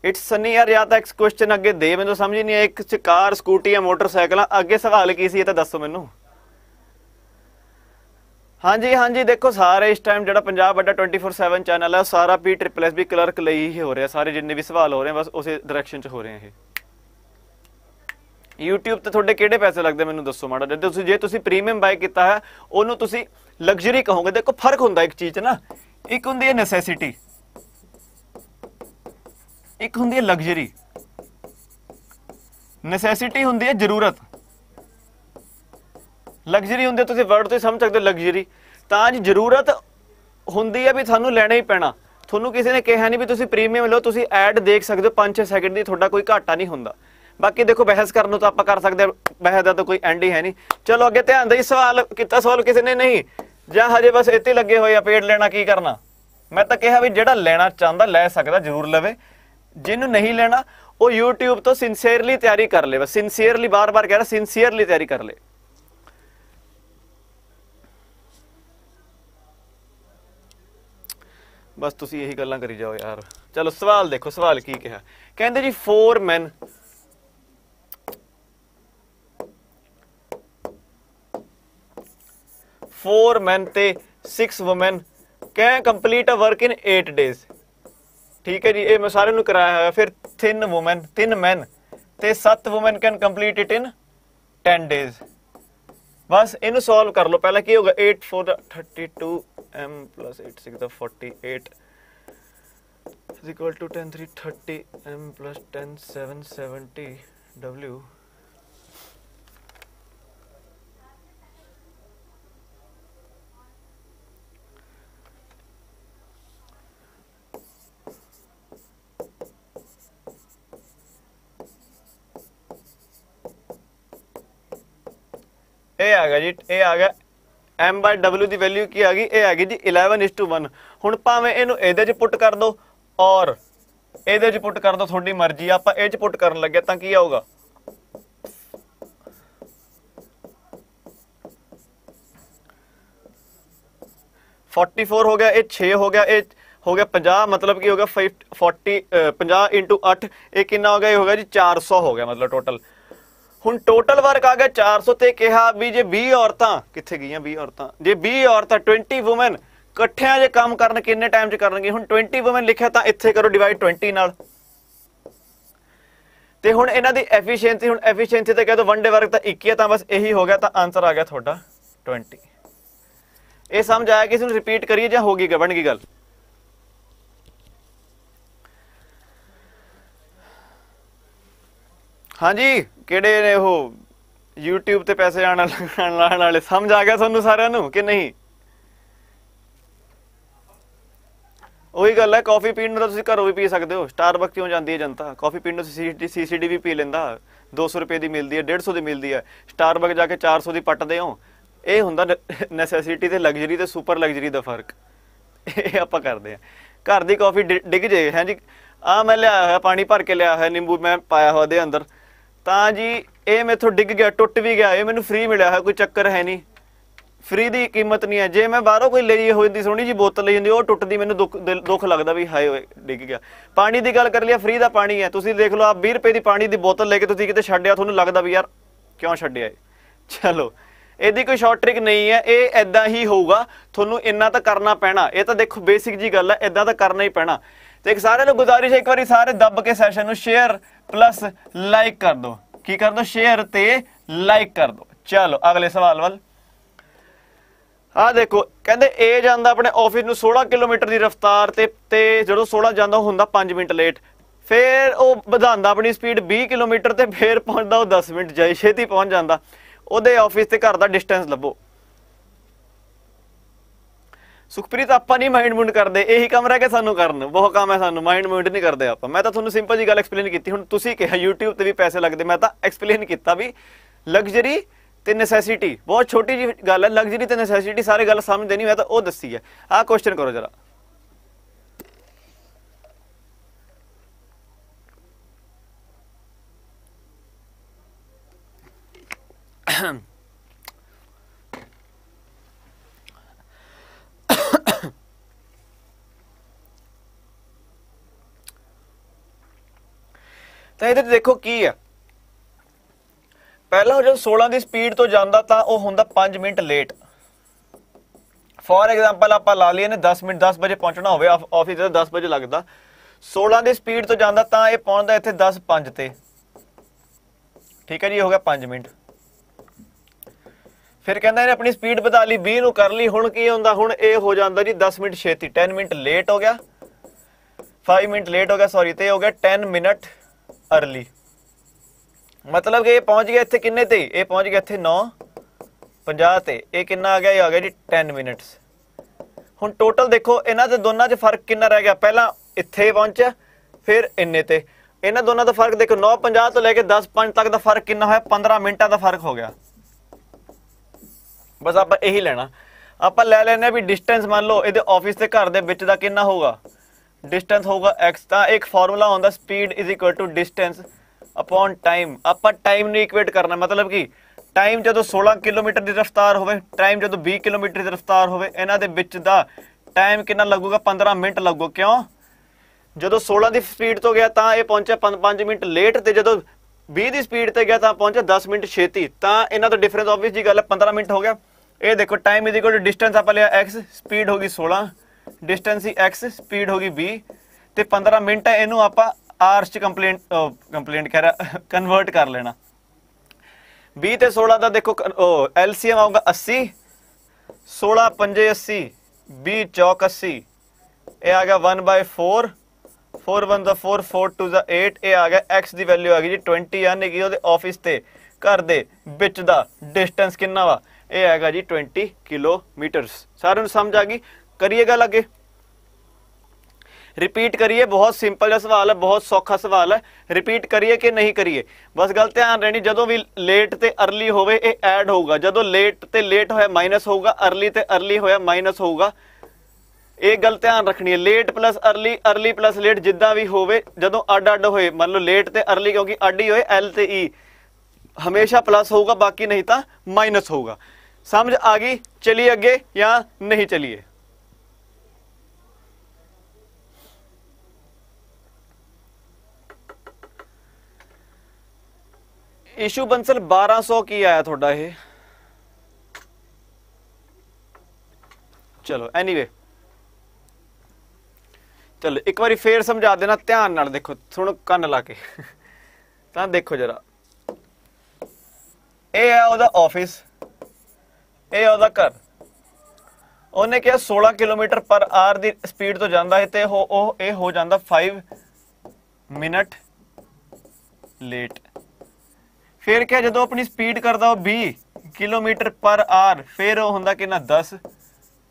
ਇਟਸ ਸਨੀ ਯਾਰ ਜਾਂ ਤਾਂ ਇੱਕ ਕੁਐਸਚਨ ਅੱਗੇ ਦੇ ਮੈਨੂੰ ਸਮਝ ਨਹੀਂ ਆਇਆ ਇੱਕ ਚ ਕਾਰ ਸਕੂਟੀ ਮੋਟਰਸਾਈਕਲ ਮੋਟਰਸਾਈਕਲਾਂ ਅੱਗੇ ਸਵਾਲ ਕੀ ਸੀ ਇਹ ਤਾਂ ਦੱਸੋ ਮੈਨੂੰ ਹਾਂਜੀ ਹਾਂਜੀ ਦੇਖੋ ਸਾਰੇ ਇਸ ਟਾਈਮ ਜਿਹੜਾ ਪੰਜਾਬ ਵੱਡਾ 24/7 ਚੈਨਲ ਆ ਸਾਰਾ P triple S V clerk ਲਈ ਹੀ ਹੋ ਰਿਹਾ ਸਾਰੇ ਜਿੰਨੇ ਵੀ ਸਵਾਲ ਹੋ ਰਹੇ ਬਸ ਉਸੇ ਡਾਇਰੈਕਸ਼ਨ 'ਚ ਹੋ ਰਹੇ ਇਹ YouTube ਤੇ ਤੁਹਾਡੇ ਕਿਹੜੇ ਪੈਸੇ ਲੱਗਦੇ ਮੈਨੂੰ ਦੱਸੋ ਮਾੜਾ ਜੇ ਤੁਸੀਂ ਜੇ ਤੁਸੀਂ ਪ੍ਰੀਮੀਅਮ ਬਾਈ ਕੀਤਾ ਹੈ ਉਹਨੂੰ ਤੁਸੀਂ ਲਗਜ਼ਰੀ ਕਹੋਗੇ ਦੇਖੋ ਫਰਕ ਹੁੰਦਾ ਇੱਕ ਚੀਜ਼ ਨਾ ਇੱਕ ਹੁੰਦੀ ਹੈ ਨੈਸੈਸਿਟੀ ਇੱਕ ਹੁੰਦੀ ਹੈ ਲਗਜ਼ਰੀ ਨੈਸੈਸਿਟੀ ਹੁੰਦੀ ਹੈ ਜ਼ਰੂਰਤ ਲਗਜ਼ਰੀ ਹੁੰਦੀ ਤੁਸੀਂ ਵਰਡ ਤੋਂ ਸਮਝ ਸਕਦੇ ਹੋ ਲਗਜ਼ਰੀ ਤਾਂ ਜੀ ਜ਼ਰੂਰਤ ਹੁੰਦੀ ਹੈ ਵੀ ਤੁਹਾਨੂੰ ਲੈਣਾ ਹੀ ਪੈਣਾ ਤੁਹਾਨੂੰ ਕਿਸੇ ਨੇ ਕਿਹਾ ਨਹੀਂ ਵੀ ਤੁਸੀਂ ਪ੍ਰੀਮੀਅਮ ਲਓ ਤੁਸੀਂ ਐਡ ਦੇਖ ਸਕਦੇ ਹੋ 5-6 ਸੈਕਿੰਡ ਦੀ ਤੁਹਾਡਾ ਕੋਈ ਘਾਟਾ ਨਹੀਂ ਹੁੰਦਾ ਬਾਕੀ ਦੇਖੋ ਬਹਿਸ ਕਰਨ ਨੂੰ ਤਾਂ ਆਪਾਂ ਕਰ ਸਕਦੇ ਬਹਿਸ ਦਾ ਤਾਂ ਕੋਈ ਐਂਡ ਹੀ ਹੈ ਨਹੀਂ ਚਲੋ ਅੱਗੇ ਧਿਆਨ ਦੇਈ ਸਵਾਲ ਕੀਤਾ ਸਵਾਲ ਕਿਸੇ ਨੇ ਨਹੀਂ ਜਾਂ ਹਜੇ ਬਸ ਇੱਥੇ ਲੱਗੇ ਹੋਏ ਆ ਪੇੜ ਲੈਣਾ ਕੀ ਕਰਨਾ ਮੈਂ ਤਾਂ ਕਿਹਾ ਵੀ ਜਿਹੜਾ ਲੈਣਾ ਚਾਹੁੰਦਾ ਲੈ ਸਕਦਾ ਜ਼ਰੂਰ ਲਵੇ ਜਿਹਨੂੰ ਨਹੀਂ ਲੈਣਾ ਉਹ YouTube ਤੋਂ ਸਿੰਸੀਅਰਲੀ ਤਿਆਰੀ ਕਰ ਲੇ ਬਸ ਸਿੰਸੀਅਰਲੀ ਬਾਰ-ਬਾਰ ਕਹਿ ਰਿਹਾ ਸਿੰਸੀਅਰਲੀ ਤਿਆਰੀ ਕਰ ਲੇ ਬਸ ਤੁਸੀਂ ਇਹੀ ਗੱਲਾਂ ਕਰੀ ਜਾਓ ਯਾਰ ਚਲੋ ਸਵਾਲ ਦੇਖੋ ਸਵਾਲ ਕੀ ਕਿਹਾ ਕਹਿੰਦੇ ਜੀ 4 men ਫੋਰ men ਤੇ 6 women can complete a work in 8 days ਠੀਕ ਹੈ ਜੀ ਇਹ ਮੈਂ ਸਾਰਿਆਂ ਨੂੰ ਕਰਾਇਆ ਹੋਇਆ ਫਿਰ ਥਿਨ ਔਮਨ ਥਿਨ ਮੈਨ ਤੇ 7 women can complete it in 10 days ਬਸ ਇਹਨੂੰ ਸੋਲਵ ਕਰ ਲਓ ਪਹਿਲਾਂ ਕੀ ਹੋਗਾ 8 4 ਦਾ 32 m 8 the 48 is equal to 10 3 30 m 10 770 w ਇਹ ਆ ਗਿਆ ਜੀ ਇਹ ਆ ਗਿਆ m/w ਦੀ ਵੈਲਿਊ ਕੀ ਆ ਗਈ ਇਹ ਆ ਗਈ ਜੀ 11:1 ਹੁਣ ਭਾਵੇਂ ਇਹਨੂੰ ਇਹਦੇ 'ਚ ਪੁੱਟ ਕਰ ਦੋ ਔਰ ਇਹਦੇ 'ਚ ਪੁੱਟ ਕਰ ਦੋ ਤੁਹਾਡੀ ਮਰਜ਼ੀ ਆਪਾਂ ਇਹ 'ਚ ਪੁੱਟ ਕਰਨ ਲੱਗੇ ਤਾਂ ਕੀ ਆਊਗਾ फोर्टी फोर हो गया ये ਹੋ हो गया ये हो गया ਮਤਲਬ मतलब ਹੋ हो गया फोर्टी पंजाह इंटू अठ ये किन्ना हो गया ये हो गया जी चार सौ हो गया मतलब टोटल ਹੁਣ ਟੋਟਲ ਵਰਕ ਆ ਗਿਆ 400 ਤੇ ਕਿਹਾ ਵੀ ਜੇ 20 ਔਰਤਾਂ ਕਿੱਥੇ ਗਈਆਂ 20 ਔਰਤਾਂ ਜੇ 20 ਔਰਤਾਂ 20 ਔਰਤਾਂ ਇਕੱਠਿਆਂ ਜੇ ਕੰਮ ਕਰਨ ਕਿੰਨੇ ਟਾਈਮ 'ਚ ਕਰਨਗੇ ਹੁਣ 20 ਔਰਤਾਂ ਲਿਖਿਆ ਤਾਂ ਇੱਥੇ ਕਰੋ ਡਿਵਾਈਡ 20 ਨਾਲ ਤੇ ਹੁਣ ਇਹਨਾਂ ਦੀ ਐਫੀਸ਼ੀਐਂਸੀ ਹੁਣ ਐਫੀਸ਼ੀਐਂਸੀ ਤੇ ਕਹਿੰਦੇ ਵਨ ਡੇ ਵਰਕ ਤਾਂ ਹੀ ਆ ਤਾਂ ਬਸ ਇਹੀ ਹੋ ਗਿਆ ਤਾਂ ਆਨਸਰ ਆ ਗਿਆ ਤੁਹਾਡਾ 20 ਇਹ ਸਮਝ ਆਇਆ ਕਿ ਇਸ ਨੂੰ ਰਿਪੀਟ ਕਰੀਏ ਜਾਂ ਹੋ ਗਈ ਗਵਣ ਗਈ ਗੱਲ ਹਾਂਜੀ ਕਿਹੜੇ ਨੇ ਉਹ YouTube ਤੇ ਪੈਸੇ ਆਣ ਲਾਣ ਵਾਲੇ ਸਮਝ ਆ ਗਿਆ ਤੁਹਾਨੂੰ ਸਾਰਿਆਂ ਨੂੰ ਕਿ ਨਹੀਂ ਉਹੀ ਗੱਲ ਹੈ ਕਾਫੀ ਪੀਣ ਨੂੰ ਤੁਸੀਂ ਘਰੋਂ ਵੀ ਪੀ ਸਕਦੇ ਹੋ ਸਟਾਰਬਕ ਕਿਉਂ ਜਾਂਦੀ ਹੈ ਜਨਤਾ ਕਾਫੀ ਪੀਣ ਨੂੰ ਸੀਸੀਡੀ ਵੀ ਪੀ ਲੈਂਦਾ 200 ਰੁਪਏ ਦੀ ਮਿਲਦੀ ਹੈ 150 ਦੀ ਮਿਲਦੀ ਹੈ ਸਟਾਰਬਕ ਜਾ ਕੇ 400 ਦੀ ਪੱਟਦੇ ਹੋ ਇਹ ਹੁੰਦਾ ਨੈਸੈਸਿਟੀ ਤੇ ਲਗਜ਼ਰੀ ਤੇ ਸੁਪਰ ਲਗਜ਼ਰੀ ਦਾ ਫਰਕ ਇਹ ਆਪਾਂ ਕਰਦੇ ਆ ਘਰ ਦੀ ਕਾਫੀ ਡਿੱਗ ਜੇ ਹੈ ਜੀ ਆ ਮੈਂ ਲਿਆ ਹੋਇਆ ਪਾਣੀ ਭਰ ਕੇ ਲਿਆ ਹੋਇਆ ਨਿੰਬੂ ਮੈਂ ਪਾਇਆ ਹੋਇਆ ਦੇ ਅੰਦਰ ਤਾਂ ਜੀ ਇਹ ਮੈਥੋਂ ਡਿੱਗ ਗਿਆ ਟੁੱਟ ਵੀ ਗਿਆ ਇਹ ਮੈਨੂੰ ਫ੍ਰੀ ਮਿਲਿਆ ਹੈ ਕੋਈ ਚੱਕਰ ਹੈ ਨਹੀਂ ਫ੍ਰੀ ਦੀ ਕੀਮਤ ਨਹੀਂ ਹੈ ਜੇ ਮੈਂ ਬਾਹਰੋਂ ਕੋਈ ਲਈ ਹੋਈ ਹੁੰਦੀ ਸੋਹਣੀ ਜੀ ਬੋਤਲ ਲਈ ਜਾਂਦੀ ਉਹ ਟੁੱਟਦੀ ਮੈਨੂੰ ਦੁੱਖ ਦੁੱਖ ਲੱਗਦਾ ਵੀ ਹਾਏ ਹੋਏ ਡਿੱਗ ਗਿਆ ਪਾਣੀ ਦੀ ਗੱਲ ਕਰ ਲਿਆ ਫ੍ਰੀ ਦਾ ਪਾਣੀ ਹੈ ਤੁਸੀਂ ਦੇਖ ਲਓ ਆਪ 20 ਰੁਪਏ ਦੀ ਪਾਣੀ ਦੀ ਬੋਤਲ ਲੈ ਕੇ ਤੁਸੀਂ ਕਿਤੇ ਛੱਡਿਆ ਤੁਹਾਨੂੰ ਲੱਗਦਾ ਵੀ ਯਾਰ ਕਿਉਂ ਛੱਡਿਆ ਇਹ ਚਲੋ ਇਹਦੀ ਕੋਈ ਸ਼ਾਰਟ ਟ੍ਰਿਕ ਨਹੀਂ ਹੈ ਇਹ ਐਦਾਂ ਹੀ ਹੋਊਗਾ ਤੁਹਾਨੂੰ ਇੰਨਾ ਤਾਂ ਕਰਨਾ ਪੈਣਾ ਇਹ ਤਾਂ ਦੇਖੋ ਬੇਸਿਕ ਜੀ ਗੱਲ ਹੈ ਐਦਾਂ ਤਾਂ ਕਰਨਾ ਹੀ ਪੈਣਾ ਤੇ ਇੱਕ ਸਾਰਿਆਂ ਨੂੰ ਗੁਜ਼ਾਰਿਸ਼ ਹੈ ਇੱਕ ਵਾਰੀ ਸਾਰੇ ਦੱਬ ਕੇ ਸੈਸ਼ਨ ਨੂੰ ਸ਼ੇਅਰ ਪਲੱਸ ਲਾਈਕ ਕਰ ਦਿਓ ਕੀ ਕਰ ਦਿਓ ਸ਼ੇਅਰ ਤੇ ਲਾਈਕ ਕਰ ਦਿਓ ਚਲੋ ਅਗਲੇ ਸਵਾਲ ਵੱਲ ਆ ਦੇਖੋ ਕਹਿੰਦੇ ਏ ਜਾਂਦਾ ਆਪਣੇ ਆਫਿਸ ਨੂੰ 16 ਕਿਲੋਮੀਟਰ ਦੀ ਰਫ਼ਤਾਰ ਤੇ ਤੇ ਜਦੋਂ 16 ਜਾਂਦਾ ਹੁੰਦਾ 5 ਮਿੰਟ ਲੇਟ ਫਿਰ ਉਹ ਵਧਾਉਂਦਾ ਆਪਣੀ ਸਪੀਡ 20 ਕਿਲੋਮੀਟਰ ਤੇ ਫਿਰ ਪਹੁੰਚਦਾ ਉਹ 10 ਮਿੰਟ ਜਾਈ ਛੇਤੀ ਪਹੁੰਚ ਜਾਂਦਾ ਉਹਦੇ ਆਫਿਸ ਤੇ ਘਰ ਦਾ ਡਿਸਟੈਂਸ ਲੱਭੋ ਸੁਖਪ੍ਰੀਤ ਆਪਾਂ ਨਹੀਂ ਮਾਈਂਡ ਮੁੰਡ ਕਰਦੇ ਇਹੀ ਕੰਮ ਰਹਿ ਗਿਆ ਸਾਨੂੰ ਕਰਨ ਬਹੁਤ ਕੰਮ ਹੈ ਸਾਨੂੰ ਮਾਈਂਡ ਮੁੰਡ ਨਹੀਂ ਕਰਦੇ ਆਪਾਂ ਮੈਂ ਤਾਂ ਤੁਹਾਨੂੰ ਸਿੰਪਲ ਜੀ ਗੱਲ ਐਕਸਪਲੇਨ ਕੀਤੀ ਹੁਣ ਤੁਸੀਂ ਕਿਹਾ YouTube ਤੇ ਵੀ ਪੈਸੇ ਲੱਗਦੇ ਮੈਂ ਤਾਂ ਐਕਸਪਲੇਨ ਕੀਤਾ ਵੀ ਲਗਜ਼ਰੀ ਤੇ ਨੈਸੈਸਿਟੀ ਬਹੁਤ ਛੋਟੀ ਜੀ ਗੱਲ ਹੈ ਲਗਜ਼ਰੀ ਤੇ ਨੈਸੈਸਿਟੀ ਸਾਰੇ ਗੱਲ ਸਮਝਦੇ ਨਹੀਂ ਮੈਂ ਤਾਂ ਉਹ ਦੱਸੀ ਹੈ ਆਹ ਕੁਐਸਚਨ ਕਰੋ ਜਰਾ Ahem. ਤਾਂ ਇਹਦੇ ਤੇ ਦੇਖੋ ਕੀ ਆ ਪਹਿਲਾਂ ਜਦੋਂ 16 ਦੀ ਸਪੀਡ ਤੋਂ ਜਾਂਦਾ ਤਾਂ ਉਹ ਹੁੰਦਾ 5 ਮਿੰਟ ਲੇਟ ਫੋਰ ਐਗਜ਼ਾਮਪਲ ਆਪਾਂ ਲਾ ਲਈਏ ਨੇ 10 ਮਿੰਟ 10 ਵਜੇ ਪਹੁੰਚਣਾ ਹੋਵੇ ਆਫਿਸ ਤੇ 10 ਵਜੇ ਲੱਗਦਾ 16 ਦੀ ਸਪੀਡ ਤੋਂ ਜਾਂਦਾ ਤਾਂ ਇਹ ਪਹੁੰਚਦਾ ਇੱਥੇ 10 5 ਤੇ ਠੀਕ ਹੈ ਜੀ ਹੋ ਗਿਆ 5 ਮਿੰਟ ਫਿਰ ਕਹਿੰਦਾ ਇਹਨੇ ਆਪਣੀ ਸਪੀਡ ਵਧਾ ਲਈ 20 ਨੂੰ ਕਰ ਲਈ ਹੁਣ ਕੀ ਹੁੰਦਾ ਹੁਣ ਇਹ ਹੋ ਜਾਂਦਾ ਜੀ 10 ਮਿੰਟ ਛੇਤੀ 10 ਮਿੰਟ ਲੇਟ ਹੋ ਗਿਆ 5 ਮਿੰਟ ਲੇਟ ਹੋ ਗਿਆ ਸੌਰੀ ਤੇ ਹੋ ਗਿਆ 10 ਮਿੰਟ ਅਰਲੀ ਮਤਲਬ ਕਿ ਇਹ ਪਹੁੰਚ ਗਿਆ ਇੱਥੇ ਕਿੰਨੇ ਤੇ ਇਹ ਪਹੁੰਚ ਗਿਆ ਇੱਥੇ 9 50 ਤੇ ਇਹ ਕਿੰਨਾ ਆ ਗਿਆ ਇਹ ਆ ਗਿਆ ਜੀ 10 ਮਿੰਟਸ ਹੁਣ ਟੋਟਲ ਦੇਖੋ ਇਹਨਾਂ ਦੇ ਦੋਨਾਂ 'ਚ ਫਰਕ ਕਿੰਨਾ ਰਹਿ ਗਿਆ ਪਹਿਲਾਂ ਇੱਥੇ ਪਹੁੰਚਿਆ ਫਿਰ ਇੰਨੇ ਤੇ ਇਹਨਾਂ ਦੋਨਾਂ ਦਾ ਫਰਕ ਦੇਖੋ 9:50 ਤੋਂ ਲੈ ਕੇ 10:05 ਤੱਕ ਦਾ ਫਰਕ ਕਿੰਨਾ ਹੋਇਆ 15 ਮਿੰਟਾਂ ਦਾ ਫਰਕ ਹੋ ਗਿਆ ਬਸ ਆਪਾਂ ਇਹੀ ਲੈਣਾ ਆਪਾਂ ਲੈ ਲੈਨੇ ਆ ਵੀ ਡਿਸਟੈਂਸ ਮੰਨ ਲਓ ਇਹਦੇ ਆਫਿਸ ਤੇ ਘਰ ਦੇ ਵਿੱਚ ਦਾ ਕਿੰਨਾ ਹੋਊਗਾ ਡਿਸਟੈਂਸ ਹੋਊਗਾ x ਤਾਂ ਇੱਕ ਫਾਰਮੂਲਾ ਹੁੰਦਾ speed is equal to distance upon time ਆਪਾਂ ਟਾਈਮ ਨੂੰ ਇਕੁਏਟ ਕਰਨਾ ਮਤਲਬ ਕਿ ਟਾਈਮ ਜਦੋਂ 16 ਕਿਲੋਮੀਟਰ ਦੀ ਰਫ਼ਤਾਰ ਹੋਵੇ ਟਾਈਮ ਜਦੋਂ 20 ਕਿਲੋਮੀਟਰ ਦੀ ਰਫ਼ਤਾਰ ਹੋਵੇ ਇਹਨਾਂ ਦੇ ਵਿੱਚ ਦਾ ਟਾਈਮ ਕਿੰਨਾ ਲੱਗੂਗਾ 15 ਮਿੰਟ ਲੱਗੂ ਕਿਉਂ ਜਦੋਂ 16 ਦੀ ਸਪੀਡ ਤੋਂ ਗਿਆ ਤਾਂ ਇਹ ਪਹੁੰਚਿਆ 5 ਮਿੰਟ ਲੇਟ ਤੇ ਜਦੋਂ 20 ਦੀ ਸਪੀਡ ਤੇ ਗਿਆ ਤਾਂ ਪਹੁੰਚਿਆ 10 ਮਿੰਟ ਛੇਤੀ ਤਾਂ ਇਹਨਾਂ ਦਾ ਡਿਫਰੈਂਸ ਆਬਵੀਅਸ ਜੀ ਗੱਲ ਹੈ 15 ਮਿੰਟ ਹੋ ਗਿਆ ਇਹ ਦੇਖੋ time is equal to distance ਆਪਾਂ ਲਿਆ x ਸਪੀਡ ਹੋ ਗਈ 16 ਡਿਸਟੈਂਸ ਸੀ x ਸਪੀਡ ਹੋ ਗਈ v ਤੇ 15 ਮਿੰਟ ਹੈ ਇਹਨੂੰ ਆਪਾਂ ਆਰਸ ਚ ਕੰਪਲੇਂਟ ਕੰਪਲੇਂਟ ਕਹਿ ਕਨਵਰਟ ਕਰ ਲੈਣਾ 20 ਤੇ 16 ਦਾ ਦੇਖੋ ਉਹ ਐਲਸੀਐਮ ਆਊਗਾ 80 16 5 80 20 ਚੌਕ 80 ਇਹ ਆ ਗਿਆ 1/4 4 1 ਦਾ 4 4 2 ਦਾ 8 ਇਹ ਆ ਗਿਆ x ਦੀ ਵੈਲਿਊ ਆ ਗਈ ਜੀ 20 ਯਾਨੀ ਕਿ ਉਹਦੇ ਆਫਿਸ ਤੇ ਘਰ ਦੇ ਵਿੱਚ ਦਾ ਡਿਸਟੈਂਸ ਕਿੰਨਾ ਵਾ ਇਹ ਹੈਗਾ ਜੀ 20 ਕਿਲੋਮੀਟਰਸ ਸਾਰਿਆਂ ਨੂੰ ਸਮਝ ਆ ਗਈ करिएगा लगे रिपीट करिए बहुत सिंपल है सवाल है बहुत सौखा सवाल है रिपीट करिए कि नहीं करिए बस गल ध्यान रहनी जो भी लेट तो अर्ली होड होगा जो लेट तो लेट हो माइनस होगा अरली तो अर्ली हो माइनस होगा ये गल ध्यान रखनी है late plus early early plus late जिदा भी हो जो अड अड हो मान लो लेट तो अरली क्योंकि अड ही हो एल तो ई e। हमेशा प्लस होगा बाकी नहीं तो माइनस होगा समझ आ गई चलिए अगे या नहीं चलीए ਇਸ਼ੂ ਬੰਸਲ 1200 ਕੀ ਆਇਆ ਤੁਹਾਡਾ ਇਹ ਚਲੋ ਐਨੀਵੇ ਚਲੋ ਇੱਕ ਵਾਰੀ ਫੇਰ ਸਮਝਾ ਦੇਣਾ ਧਿਆਨ ਨਾਲ ਦੇਖੋ ਸੁਣ ਕੰਨ ਲਾ ਕੇ ਤਾਂ ਦੇਖੋ ਜਰਾ ਇਹ ਆ ਉਹਦਾ ਆਫਿਸ ਇਹ ਆ ਉਹਦਾ ਘਰ ਉਹਨੇ ਕਿਹਾ 16 ਕਿਲੋਮੀਟਰ ਪਰ ਆਰ ਦੀ ਸਪੀਡ ਤੋਂ ਜਾਂਦਾ ਹੈ ਤੇ ਉਹ ਇਹ ਹੋ ਜਾਂਦਾ 5 ਮਿੰਟ ਲੇਟ ਫਿਰ ਕਿ ਜਦੋਂ ਆਪਣੀ ਸਪੀਡ ਕਰਦਾ ਉਹ 20 ਕਿਲੋਮੀਟਰ ਪਰ ਆਰ ਫਿਰ ਉਹ ਹੁੰਦਾ ਕਿੰਨਾ 10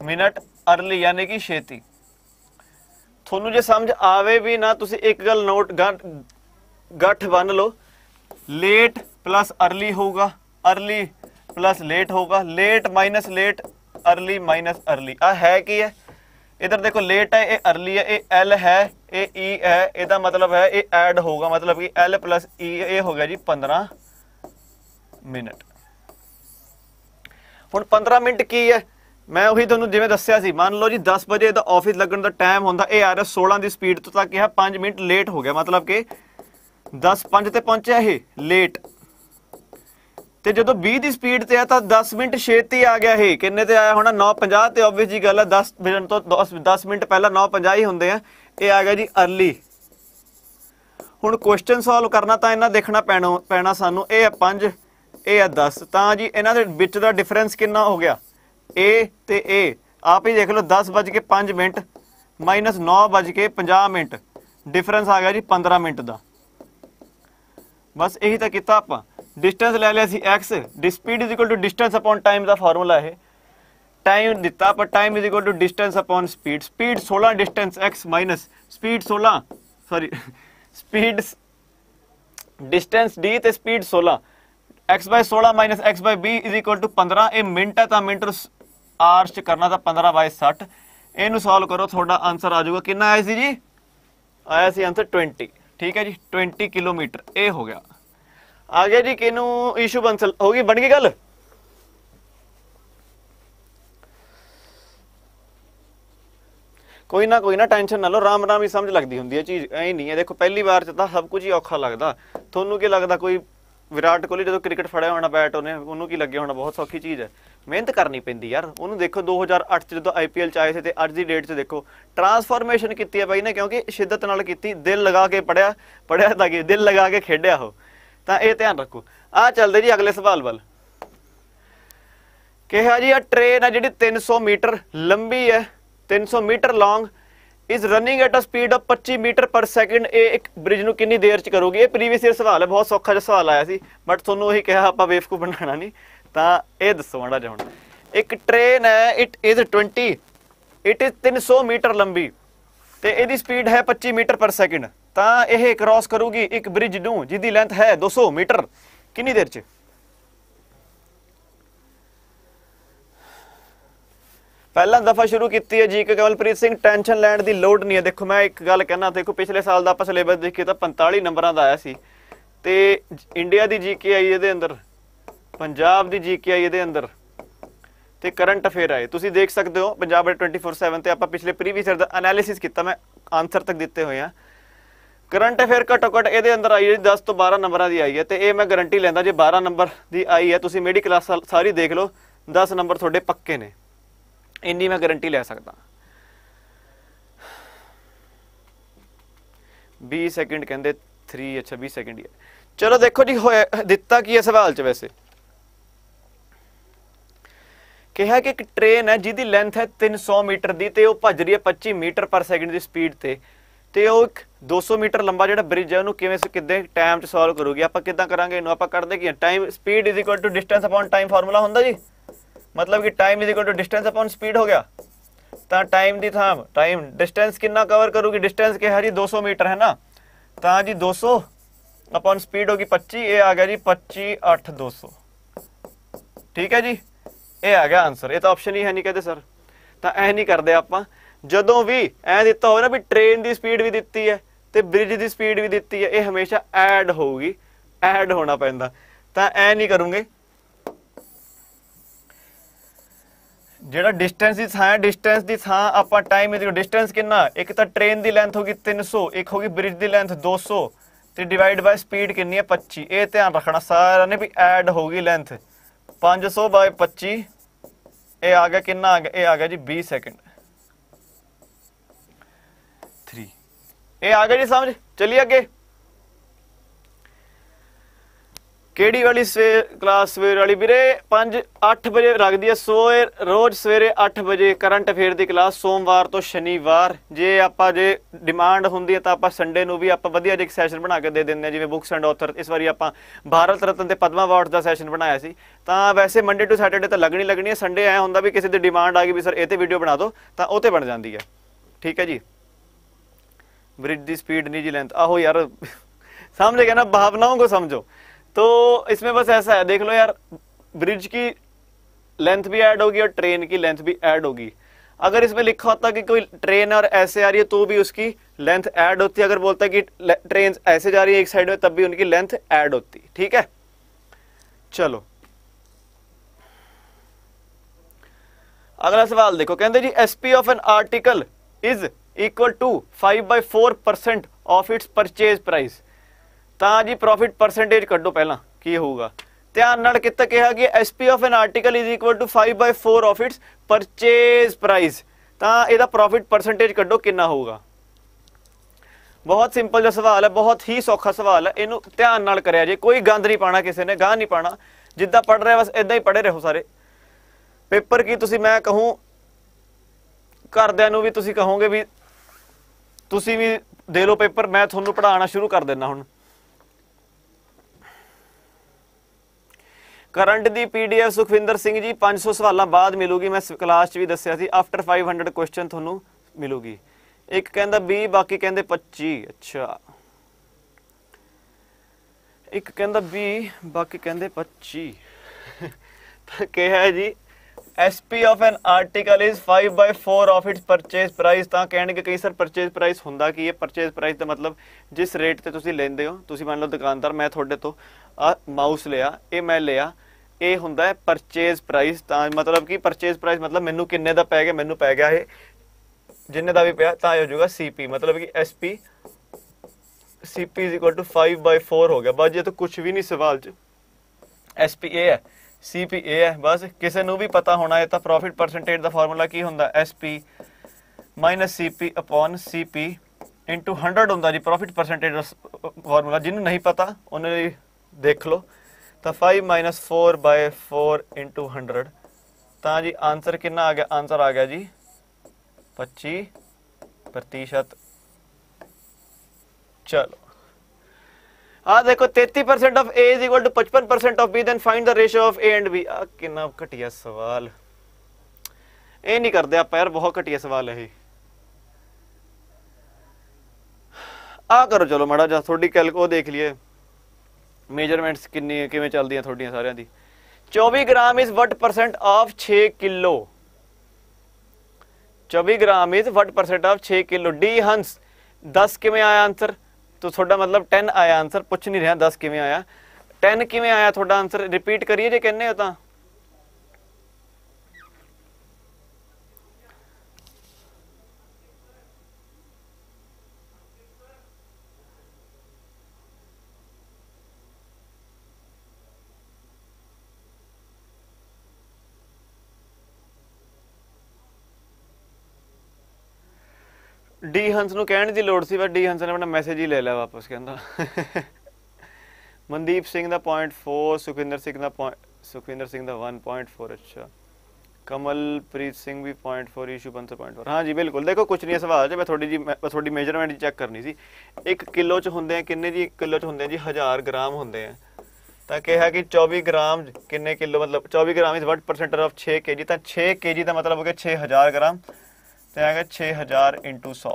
ਮਿੰਟ ਅਰਲੀ ਯਾਨੀ ਕਿ ਛੇਤੀ ਤੁਹਾਨੂੰ ਜੇ ਸਮਝ ਆਵੇ ਵੀ ਨਾ ਤੁਸੀਂ ਇੱਕ ਗੱਲ ਨੋਟ ਗੱਠ ਬੰਨ ਲਓ ਲੇਟ ਪਲੱਸ ਅਰਲੀ ਹੋਊਗਾ ਅਰਲੀ ਪਲੱਸ ਲੇਟ ਹੋਊਗਾ late minus late early minus early ਆ ਹੈ ਕੀ ਹੈ ਇਧਰ ਦੇਖੋ ਲੇਟ ਹੈ ਇਹ ਅਰਲੀ ਹੈ ਇਹ ਐਲ ਹੈ ਇਹ ਈ e ਹੈ ਇਹਦਾ ਮਤਲਬ ਹੈ ਇਹ ਐਡ ਹੋਊਗਾ ਮਤਲਬ ਕਿ ਐਲ ਪਲੱਸ ਈ ਇਹ ਹੋ ਗਿਆ ਜੀ 15 ਮਿੰਟ ਹੁਣ 15 ਮਿੰਟ ਕੀ ਹੈ ਮੈਂ ਉਹੀ ਤੁਹਾਨੂੰ ਜਿਵੇਂ ਦੱਸਿਆ ਸੀ ਮੰਨ ਲਓ ਜੀ 10 ਵਜੇ ਦਾ ਆਫਿਸ ਲੱਗਣ ਦਾ ਟਾਈਮ ਹੁੰਦਾ ਇਹ ਆ ਰਿਹਾ 16 ਦੀ ਸਪੀਡ ਤੋਂ ਤਾਂ ਕਿਹਾ 5 ਮਿੰਟ ਲੇਟ ਹੋ ਗਿਆ ਮਤਲਬ ਕਿ 10 5 ਤੇ ਪਹੁੰਚਿਆ ਇਹ ਲੇਟ ਤੇ ਜਦੋਂ 20 ਦੀ ਸਪੀਡ ਤੇ ਆ ਤਾਂ 10 ਮਿੰਟ ਛੇਤੀ ਆ ਗਿਆ ਇਹ ਕਿੰਨੇ ਤੇ ਆਇਆ ਹੋਣਾ 9:50 ਤੇ ਆਬਵੀਅਸ ਜੀ ਗੱਲ ਆ 10 ਮਿੰਟ ਤੋਂ 10 10 ਮਿੰਟ ਪਹਿਲਾਂ 9:50 ਹੀ ਹੁੰਦੇ ਆ ਇਹ ਆ ਗਿਆ ਜੀ अर्ਲੀ ਹੁਣ ਕੁਐਸਚਨ ਸੋਲਵ ਕਰਨਾ ਤਾਂ ਇਹਨਾਂ ਦੇਖਣਾ ਪੈਣਾ ਪੈਣਾ ਸਾਨੂੰ ਇਹ ਆ 5 ਇਹ ਆ 10 ਤਾਂ ਜੀ ਇਹਨਾਂ ਦੇ ਵਿੱਚ ਦਾ ਡਿਫਰੈਂਸ ਕਿੰਨਾ ਹੋ ਗਿਆ A ਤੇ A ਆਪ ਹੀ ਦੇਖ ਲਓ 10:05 ਮਿੰਟ ਮਾਈਨਸ 9:50 ਮਿੰਟ ਡਿਫਰੈਂਸ ਆ ਗਿਆ ਜੀ 15 ਮਿੰਟ ਦਾ ਬਸ ਇਹੀ ਤਾਂ ਕੀਤਾ ਆਪਾਂ ਡਿਸਟੈਂਸ ਲੈ ਲਿਆ ਸੀ x the speed is equal to distance upon time ਦਾ ਫਾਰਮੂਲਾ ਇਹ ਟਾਈਮ ਦਿੱਤਾ ਪਰ time is equal to distance upon speed speed 16 distance x minus speed 16 sorry speed distance d ਤੇ ਸਪੀਡ x 16 x 20 15 ਇਹ ਮਿੰਟ ਹੈ ਤਾਂ ਮਿੰਟ ਆਰਸ ਚ ਕਰਨਾ ਤਾਂ 15 60 ਇਹਨੂੰ ਸੋਲਵ ਕਰੋ ਤੁਹਾਡਾ ਆਨਸਰ ਆ ਜਾਊਗਾ ਕਿੰਨਾ ਆਇਆ ਸੀ ਜੀ ਆਇਆ ਸੀ ਆਨਸਰ 20 ਠੀਕ ਹੈ ਜੀ 20 ਕਿਲੋਮੀਟਰ ਇਹ ਹੋ ਗਿਆ ਆ ਗਿਆ ਜੀ ਕਿਨੂੰ ਇਸ਼ੂ ਬੰਸਲ ਹੋ ਗਈ ਬਣ ਗਈ ਗੱਲ ਕੋਈ ਨਾ ਕੋਈ ਨਾ ਟੈਨਸ਼ਨ ਨਾ ਲਓ ਰਾਮ ਰਾਮ ਹੀ ਸਮਝ ਲੱਗਦੀ ਹੁੰਦੀ ਹੈ ਚੀਜ਼ ਐ ਨਹੀਂ ਹੈ ਦੇਖੋ ਪਹਿਲੀ ਵਾਰ ਚ ਤਾਂ ਸਭ ਕੁਝ ਹੀ ਔਖਾ ਲੱਗਦਾ ਤੁਹਾਨੂੰ ਕੀ ਲੱਗਦਾ ਕੋਈ ਵਿਰਾਟ ਕੋਹਲੀ ਜਦੋਂ ਕ੍ਰਿਕਟ ਫੜਿਆ ਹੋਣਾ ਬੈਟ ਉਹਨੇ ਉਹਨੂੰ ਕੀ ਲੱਗਿਆ ਹੋਣਾ ਬਹੁਤ ਸੌਖੀ ਚੀਜ਼ ਹੈ ਮਿਹਨਤ ਕਰਨੀ ਪੈਂਦੀ ਯਾਰ ਉਹਨੂੰ ਦੇਖੋ 2008 ਚ ਜਦੋਂ ਆਈਪੀਐਲ ਚ ਆਏ ਸੀ ਤੇ ਅੱਜ ਦੀ ਡੇਟ ਚ ਦੇਖੋ ਟਰਾਂਸਫਾਰਮੇਸ਼ਨ ਕੀਤੀ ਹੈ ਬਾਈ ਨੇ ਕਿਉਂਕਿ ਸ਼ਿੱਦਤ ਨਾਲ ਕੀਤੀ ਦਿਲ ਲਗਾ ਕੇ ਪੜਿਆ ਪੜਿਆ ਤਾਂ ਕਿ ਦਿਲ ਲਗਾ ਕੇ ਖੇਡਿਆ ਉਹ ਤਾਂ ਇਹ ਧਿਆਨ ਰੱਖੋ ਆ ਚੱਲਦੇ ਜੀ ਅਗਲੇ ਸਵਾਲ ਵੱਲ ਕਿਹਾ ਜੀ ਆ ਟ੍ਰੇਨ ਆ ਜਿਹੜੀ 300 ਮੀਟਰ ਲੰਬੀ ਹੈ 300 metre long is running at a speed of 25 metre per second ਇਹ ਇੱਕ ਬ੍ਰਿਜ ਨੂੰ ਕਿੰਨੀ ਦੇਰ ਚ ਕਰੋਗੇ ਇਹ ਪ੍ਰੀਵੀਅਸ ਇਅਰ ਸਵਾਲ ਹੈ ਬਹੁਤ ਸੌਖਾ ਜਿਹਾ ਸਵਾਲ ਆਇਆ ਸੀ ਬਟ ਤੁਹਾਨੂੰ ਉਹੀ ਕਿਹਾ ਆਪਾਂ ਬੇਵਕੂਫ ਬਣਾਣਾ ਨਹੀਂ ਤਾਂ ਇਹ ਦੱਸੋ ਮਾੜਾ ਜਿਹਾ ਹੁਣ ਇੱਕ ਟ੍ਰੇਨ ਹੈ it is 20 it is 300 metre ਲੰਬੀ ਤੇ ਇਹਦੀ ਸਪੀਡ ਹੈ 25 ਮੀਟਰ ਪਰ ਸੈਕਿੰਡ ਤਾਂ ਇਹ ਕ੍ਰਾਸ ਕਰੂਗੀ ਇੱਕ ਬ੍ਰਿਜ ਨੂੰ ਜਿਹਦੀ ਲੈਂਥ ਹੈ 200 ਮੀਟਰ ਕਿੰਨੀ ਦੇਰ ਚ ਪਹਿਲਾ ਦਫਾ ਸ਼ੁਰੂ ਕੀਤੀ ਹੈ ਜੀ ਕਿ ਕਮਲਪ੍ਰੀਤ ਸਿੰਘ ਟੈਨਸ਼ਨ ਲੈਣ ਦੀ ਲੋੜ ਨਹੀਂ ਹੈ ਦੇਖੋ ਮੈਂ ਇੱਕ ਗੱਲ ਕਹਿਣਾ ਦੇਖੋ ਪਿਛਲੇ ਸਾਲ ਦਾ ਆਪਾਂ ਸਿਲੇਬਸ ਦੇਖੀ ਤਾਂ 45 ਨੰਬਰਾਂ ਦਾ ਆਇਆ ਸੀ ਤੇ ਇੰਡੀਆ ਦੀ ਜੀਕੇ ਆਈ ਇਹਦੇ ਅੰਦਰ ਪੰਜਾਬ ਦੀ ਜੀਕੇ ਆਈ ਇਹਦੇ ਅੰਦਰ ਤੇ ਕਰੰਟ ਅਫੇਅਰ ਆਏ ਤੁਸੀਂ ਦੇਖ ਸਕਦੇ ਹੋ ਪੰਜਾਬ 24/7 ਤੇ ਆਪਾਂ ਪਿਛਲੇ ਪ੍ਰੀਵੀਅਸ ਇਅਰ ਦਾ ਐਨਾਲਿਸਿਸ ਕੀਤਾ ਮੈਂ ਆਨਸਰ ਤੱਕ ਦਿੱਤੇ ਹੋਏ ਆ ਕਰੰਟ ਅਫੇਅਰ ਘਟੋ ਘਟ ਇਹਦੇ ਅੰਦਰ ਆਈ ਹੈ 10 ਤੋਂ 12 ਨੰਬਰਾਂ ਦੀ ਆਈ ਹੈ ਤੇ ਇਹ ਮੈਂ ਗਾਰੰਟੀ ਲੈਂਦਾ ਜੇ 12 ਨੰਬਰ ਦੀ ਆਈ ਹੈ ਤੁਸੀਂ ਮੇਰੀ ਕਲਾਸ ਸਾਰੀ ਦੇਖ ਲਓ 10 ਨੰਬਰ ਤੁਹਾਡੇ ਪੱਕੇ ਨੇ ਇੰਨੀ ਮੈਂ ਗਾਰੰਟੀ ਲੈ ਸਕਦਾ 20 ਸੈਕਿੰਡ ਕਹਿੰਦੇ 3 ਅੱਛਾ 20 ਸੈਕਿੰਡ ਹੀ ਹੈ ਚਲੋ ਦੇਖੋ ਜੀ ਦਿੱਤਾ ਕੀ ਹੈ ਸਵਾਲ ਚ ਵੈਸੇ ਕਿਹਾ ਕਿ ਇੱਕ ਟ੍ਰੇਨ ਹੈ ਜਿਹਦੀ ਲੈਂਥ ਹੈ 300 ਮੀਟਰ ਦੀ ਤੇ ਉਹ ਭੱਜ ਰਹੀ ਹੈ 25 ਮੀਟਰ ਪਰ ਸੈਕਿੰਡ ਦੀ ਸਪੀਡ ਤੇ ਤੇ ਉਹ ਇੱਕ 200 ਮੀਟਰ ਲੰਬਾ ਜਿਹੜਾ ਬ੍ਰਿਜ ਹੈ ਉਹਨੂੰ ਕਿਵੇਂ ਕਿੱਦਾਂ ਟਾਈਮ ਚ ਸੋਲਵ ਕਰੋਗੇ ਆਪਾਂ ਕਿੱਦਾਂ ਕਰਾਂਗੇ ਇਹਨੂੰ ਆਪਾਂ ਕੱਢਦੇ ਕੀ time speed is equal to distance upon time formula ਹੁੰਦਾ ਜੀ ਮਤਲਬ ਕਿ time is equal to distance upon speed ਹੋ ਗਿਆ ਤਾਂ ਟਾਈਮ ਦੀ ਥਾਂ ਟਾਈਮ ਡਿਸਟੈਂਸ ਕਿੰਨਾ ਕਵਰ ਕਰੂਗੀ ਡਿਸਟੈਂਸ ਕਿਹਾ ਹਰੀ 200 ਮੀਟਰ ਹੈ ਨਾ ਤਾਂ ਜੀ 200 ਅਪਨ ਸਪੀਡ ਗਈ 25 ਇਹ ਆ ਗਿਆ ਜੀ 25 8 200 ਠੀਕ ਹੈ ਜੀ ਇਹ ਆ ਗਿਆ ਆਨਸਰ ਇਹ ਤਾਂ ਆਪਸ਼ਨ ਹੀ ਹੈ ਨਹੀਂ ਕਹਦੇ ਸਰ ਤਾਂ ਐ ਨਹੀਂ ਕਰਦੇ ਆਪਾਂ ਜਦੋਂ ਵੀ ਐ ਦਿੱਤਾ ਹੋਵੇ ਨਾ ਵੀ ਟ੍ਰੇਨ ਦੀ ਸਪੀਡ ਵੀ ਦਿੱਤੀ ਹੈ ਤੇ ਬ੍ਰਿਜ ਦੀ ਸਪੀਡ ਵੀ ਦਿੱਤੀ ਹੈ ਇਹ ਹਮੇਸ਼ਾ ਐਡ ਹੋਊਗੀ ਐਡ ਹੋਣਾ ਪੈਂਦਾ ਤਾਂ ਐ ਨਹੀਂ ਕਰੂੰਗੇ ਜਿਹੜਾ ਡਿਸਟੈਂਸ ਦੀ ਥਾਂ ਡਿਸਟੈਂਸ ਦੀ ਥਾਂ ਆਪਾਂ ਟਾਈਮ ਇਹਦੀ ਡਿਸਟੈਂਸ ਕਿੰਨਾ ਇੱਕ ਤਾਂ ਟ੍ਰੇਨ ਦੀ ਲੈਂਥ ਹੋਗੀ 300 ਇੱਕ ਹੋਗੀ ਬ੍ਰਿਜ ਦੀ ਲੈਂਥ 200 ਤੇ ਡਿਵਾਈਡ ਬਾਈ ਸਪੀਡ ਕਿੰਨੀ ਹੈ 25 ਇਹ ਧਿਆਨ ਰੱਖਣਾ ਸਾਰਾ ਨੇ ਵੀ ਐਡ ਹੋਗੀ ਲੈਂਥ 500 ਬਾਈ 25 ਇਹ ਆ ਗਿਆ ਕਿੰਨਾ ਆ ਗਿਆ ਇਹ ਆ ਗਿਆ ਜੀ 20 ਸੈਕਿੰਡ 3 ਇਹ ਆ ਗਿਆ ਜੀ ਸਮਝ ਚਲੀ ਅੱਗੇ ਕਿਹੜੀ ਵਾਲੀ ਸਵੇਰ ਕਲਾਸ ਸਵੇਰ ਵਾਲੀ ਵੀਰੇ 5 8 ਵਜੇ ਰੱਖਦੀ ਹੈ ਸੋਏ ਰੋਜ਼ ਸਵੇਰੇ 8 ਵਜੇ ਕਰੰਟ ਅਫੇਅਰ ਦੀ ਕਲਾਸ ਸੋਮਵਾਰ ਤੋਂ ਸ਼ਨੀਵਾਰ ਜੇ ਆਪਾਂ ਜੇ ਡਿਮਾਂਡ ਹੁੰਦੀ ਹੈ ਤਾਂ ਆਪਾਂ ਸੰਡੇ ਨੂੰ ਵੀ ਆਪਾਂ ਵਧੀਆ ਜਿਹਾ ਸੈਸ਼ਨ ਬਣਾ ਕੇ ਦੇ ਦਿੰਦੇ ਆ ਜਿਵੇਂ ਬੁੱਕਸ ਐਂਡ ਆਥਰ ਇਸ ਵਾਰੀ ਆਪਾਂ ਭਾਰਤ ਰਤਨ ਤੇ ਪਦਮਾ ਅਵਾਰਡ ਦਾ ਸੈਸ਼ਨ ਬਣਾਇਆ ਸੀ ਤਾਂ ਵੈਸੇ ਮੰਡੇ ਟੂ ਸੈਟਰਡੇ ਤਾਂ ਲੱਗਣੀ ਲੱਗਣੀ ਹੈ ਸੰਡੇ ਆਇਆ ਹੁੰਦਾ ਵੀ ਕਿਸੇ ਦੀ ਡਿਮਾਂਡ ਆ ਗਈ ਵੀ ਸਰ ਇਹ ਤੇ ਵੀਡੀਓ ਬਣਾ ਦਿਓ ਤਾਂ ਉਹ ਤੇ ਬਣ ਜਾਂਦੀ ਹੈ ਠੀਕ ਹੈ ਜੀ ਬ੍ਰਿਜ ਦੀ ਸਪੀਡ ਨਿਊਜ਼ੀਲੈਂਡ ਆਹੋ ਯਾਰ ਸਮਝ ਗਿਆ ਨਾ ਭਾਵਨਾਵਾਂ ਨੂੰ ਸਮਝੋ तो इसमें बस ऐसा है देख लो यार ब्रिज की लेंथ भी ऐड होगी और ट्रेन की लेंथ भी ऐड होगी अगर इसमें लिखा होता कि कोई ट्रेन और ऐसे आ रही है तो भी उसकी लेंथ ऐड होती है अगर बोलता कि ट्रेन ऐसे जा रही है एक साइड में तब भी उनकी लेंथ ऐड होती ठीक है चलो अगला सवाल देखो कहते जी SP of an article is equal to five by four percent of its purchase price ਤਾਂ ਜੀ ਪ੍ਰੋਫਿਟ ਪਰਸੈਂਟੇਜ ਕੱਢੋ ਪਹਿਲਾਂ ਕੀ ਹੋਊਗਾ ਧਿਆਨ ਨਾਲ ਕਿਤੇ ਕਿਹਾ ਕਿ SP of an article is equal to 5/4 of its purchase price ਤਾਂ ਇਹਦਾ ਪ੍ਰੋਫਿਟ ਪਰਸੈਂਟੇਜ ਕੱਢੋ ਕਿੰਨਾ ਹੋਊਗਾ ਬਹੁਤ ਸਿੰਪਲ ਜਿਹਾ ਸਵਾਲ ਹੈ ਬਹੁਤ ਹੀ ਸੌਖਾ ਸਵਾਲ ਹੈ ਇਹਨੂੰ ਧਿਆਨ ਨਾਲ ਕਰਿਆ ਜੇ ਕੋਈ ਗੰਦ ਨਹੀਂ ਪਾਣਾ ਕਿਸੇ ਨੇ ਗਾਂ ਨਹੀਂ ਪਾਣਾ ਜਿੱਦਾਂ ਪੜ ਰਹੇ ਬਸ ਇਦਾਂ ਹੀ ਪੜੇ ਰਹੋ ਸਾਰੇ ਪੇਪਰ ਕੀ ਤੁਸੀਂ ਮੈਂ ਕਹੂੰ ਕਰਦਿਆਂ ਨੂੰ ਵੀ ਤੁਸੀਂ ਕਹੋਗੇ ਵੀ ਤੁਸੀਂ ਵੀ ਦੇ ਲਓ ਪੇਪਰ ਮੈਂ ਤੁਹਾਨੂੰ ਪੜਾਉਣਾ ਸ਼ੁਰੂ ਕਰ ਦਿੰਦਾ ਹੁਣ ਕਰੰਟ ਦੀ ਪੀਡੀਐਫ ਸੁਖਵਿੰਦਰ ਸਿੰਘ ਜੀ 500 ਸਵਾਲਾਂ ਬਾਅਦ ਮਿਲੂਗੀ ਮੈਂ ਕਲਾਸ 'ਚ ਵੀ ਦੱਸਿਆ ਸੀ ਆਫਟਰ 500 ਕੁਐਸਚਨ ਤੁਹਾਨੂੰ ਮਿਲੂਗੀ ਇੱਕ ਕਹਿੰਦਾ 20 ਬਾਕੀ ਕਹਿੰਦੇ 25 ਅੱਛਾ ਇੱਕ ਕਹਿੰਦਾ 20 ਬਾਕੀ ਕਹਿੰਦੇ 25 ਤਾਂ ਕਿਹਾ ਜੀ SP of an article is 5/4 of its purchase price ਤਾਂ ਕਹਿਣਗੇ ਕਈ ਸਰ ਪਰਚੇਸ ਪ੍ਰਾਈਸ ਹੁੰਦਾ ਕੀ ਹੈ ਪਰਚੇਸ ਪ੍ਰਾਈਸ ਦਾ ਮਤਲਬ ਜਿਸ ਰੇਟ ਤੇ ਤੁਸੀਂ ਲੈਂਦੇ ਹੋ ਤੁਸੀਂ ਮੰਨ ਲਓ ਦੁਕਾਨਦਾਰ ਮੈਂ ਤੁਹਾਡੇ ਤੋਂ ਆ ਮਾਊਸ ਲਿਆ ਇਹ ਮੈਂ ਲਿਆ ਇਹ ਹੁੰਦਾ ਹੈ ਪਰਚੇਸ ਪ੍ਰਾਈਸ ਤਾਂ ਮਤਲਬ ਕਿ ਪਰਚੇਸ ਪ੍ਰਾਈਸ ਮਤਲਬ ਮੈਨੂੰ ਕਿੰਨੇ ਦਾ ਪੈ ਗਿਆ ਮੈਨੂੰ ਪੈ ਗਿਆ ਇਹ ਜਿੰਨੇ ਦਾ ਵੀ ਪਿਆ ਤਾਂ ਇਹ ਹੋ ਜਾਊਗਾ ਸੀਪੀ ਮਤਲਬ ਕਿ ਐਸਪੀ ਸੀਪੀ ਇਕੁਅਲ ਟੂ 5/4 ਹੋ ਗਿਆ ਬਸ ਇਹ ਤਾਂ ਕੁਝ ਵੀ ਨਹੀਂ ਸਵਾਲ ਚ ਐਸਪੀ ਇਹ ਹੈ ਸੀਪੀ ਇਹ ਹੈ ਬਸ ਕਿਸੇ ਨੂੰ ਵੀ ਪਤਾ ਹੋਣਾ ਹੈ ਤਾਂ ਪ੍ਰੋਫਿਟ ਪਰਸੈਂਟੇਜ ਦਾ ਫਾਰਮੂਲਾ ਕੀ ਹੁੰਦਾ ਐਸਪੀ ਮਾਈਨਸ ਸੀਪੀ ਸੀਪੀ 100 ਹੁੰਦਾ ਜੀ ਪ੍ਰੋਫਿਟ ਪਰਸੈਂਟੇਜ ਦਾ ਫਾਰਮੂਲਾ ਜਿਹਨੂੰ ਨਹੀਂ ਪਤਾ ਉਹਨੇ ਲਈ ਦੇਖ ਲਓ ਤਾਂ 5 4 4 100 ਤਾਂ ਜੀ ਆਨਸਰ ਕਿੰਨਾ ਆ ਗਿਆ ਆਨਸਰ ਆ ਗਿਆ ਜੀ 25% ਚਲੋ ਆ ਦੇਖੋ 33% of A is equal to 55% of B then find the ratio of A and B ਆ ਕਿੰਨਾ ਘਟਿਆ ਸਵਾਲ ਇਹ ਨਹੀਂ ਕਰਦੇ ਆਪਾਂ ਯਾਰ ਬਹੁਤ ਘਟਿਆ ਸਵਾਲ ਹੈ ਇਹ ਆ ਕਰੋ ਚਲੋ ਮਾੜਾ ਜਿਹਾ ਥੋੜੀ ਕੈਲਕੋ ਦੇਖ ਲਈਏ ਮੇਜਰਮੈਂਟਸ ਕਿੰਨੀ ਕਿਵੇਂ ਚੱਲਦੀਆਂ ਤੁਹਾਡੀਆਂ ਸਾਰਿਆਂ ਦੀ 24 gram is what percent of 6 kilo 24 gram is what percent of 6 kilo ਡੀ ਹੰਸ 10 ਕਿਵੇਂ ਆਇਆ ਆਨਸਰ ਤੋਂ ਤੁਹਾਡਾ ਮਤਲਬ 10 ਆਇਆ ਆਨਸਰ ਪੁੱਛ ਨਹੀਂ ਰਿਹਾ 10 ਕਿਵੇਂ ਆਇਆ 10 ਕਿਵੇਂ ਆਇਆ ਤੁਹਾਡਾ ਆਨਸਰ ਰਿਪੀਟ ਕਰੀਏ ਜੇ ਕਹਿੰਨੇ ਹੋ ਤਾਂ ਡੀ ਹੰਸ ਨੂੰ ਕਹਿਣ ਦੀ ਲੋੜ ਸੀ ਵਾ ਡੀ ਹੰਸ ਨੇ ਆਪਣਾ ਮੈਸੇਜ ਹੀ ਲੈ ਲਿਆ ਵਾਪਸ ਕਹਿੰਦਾ ਮਨਦੀਪ ਸਿੰਘ ਦਾ 0.4 ਸੁਖਿੰਦਰ ਸਿੰਘ ਦਾ ਸੁਖਿੰਦਰ ਸਿੰਘ ਦਾ 1.4 ਅੱਛਾ ਕਮਲਪ੍ਰੀਤ ਸਿੰਘ ਵੀ 0.4 ਇਸ਼ੂ 5.4 0.4 ਹਾਂਜੀ ਬਿਲਕੁਲ ਦੇਖੋ ਕੁਝ ਨਹੀਂ ਸਵਾਲ ਜੇ ਮੈਂ ਥੋੜੀ ਜੀ ਮੈਂ ਥੋੜੀ ਮੈਜ਼ਰਮੈਂਟ ਚੈੱਕ ਕਰਨੀ ਸੀ 1 ਕਿਲੋ ਚ ਹੁੰਦੇ ਆ ਕਿੰਨੇ ਜੀ ਕਿਲੋ ਚ ਹੁੰਦੇ ਆ ਜੀ 1000 ਗ੍ਰਾਮ ਹੁੰਦੇ ਆ ਤਾਂ ਕਿਹਾ ਕਿ 24 ਗ੍ਰਾਮ ਕਿੰਨੇ ਕਿਲੋ ਮਤਲਬ 24 ਗ੍ਰਾਮ ਇਜ਼ 1% ਆਫ 6 ਕੇਜੀ ਤਾਂ 6 ਕੇਜੀ ਦਾ ਮਤਲਬ ਹੋ ਗਿਆ 6000 ਗ੍ਰਾਮ ਤੇ ਆ ਗਿਆ 6000 100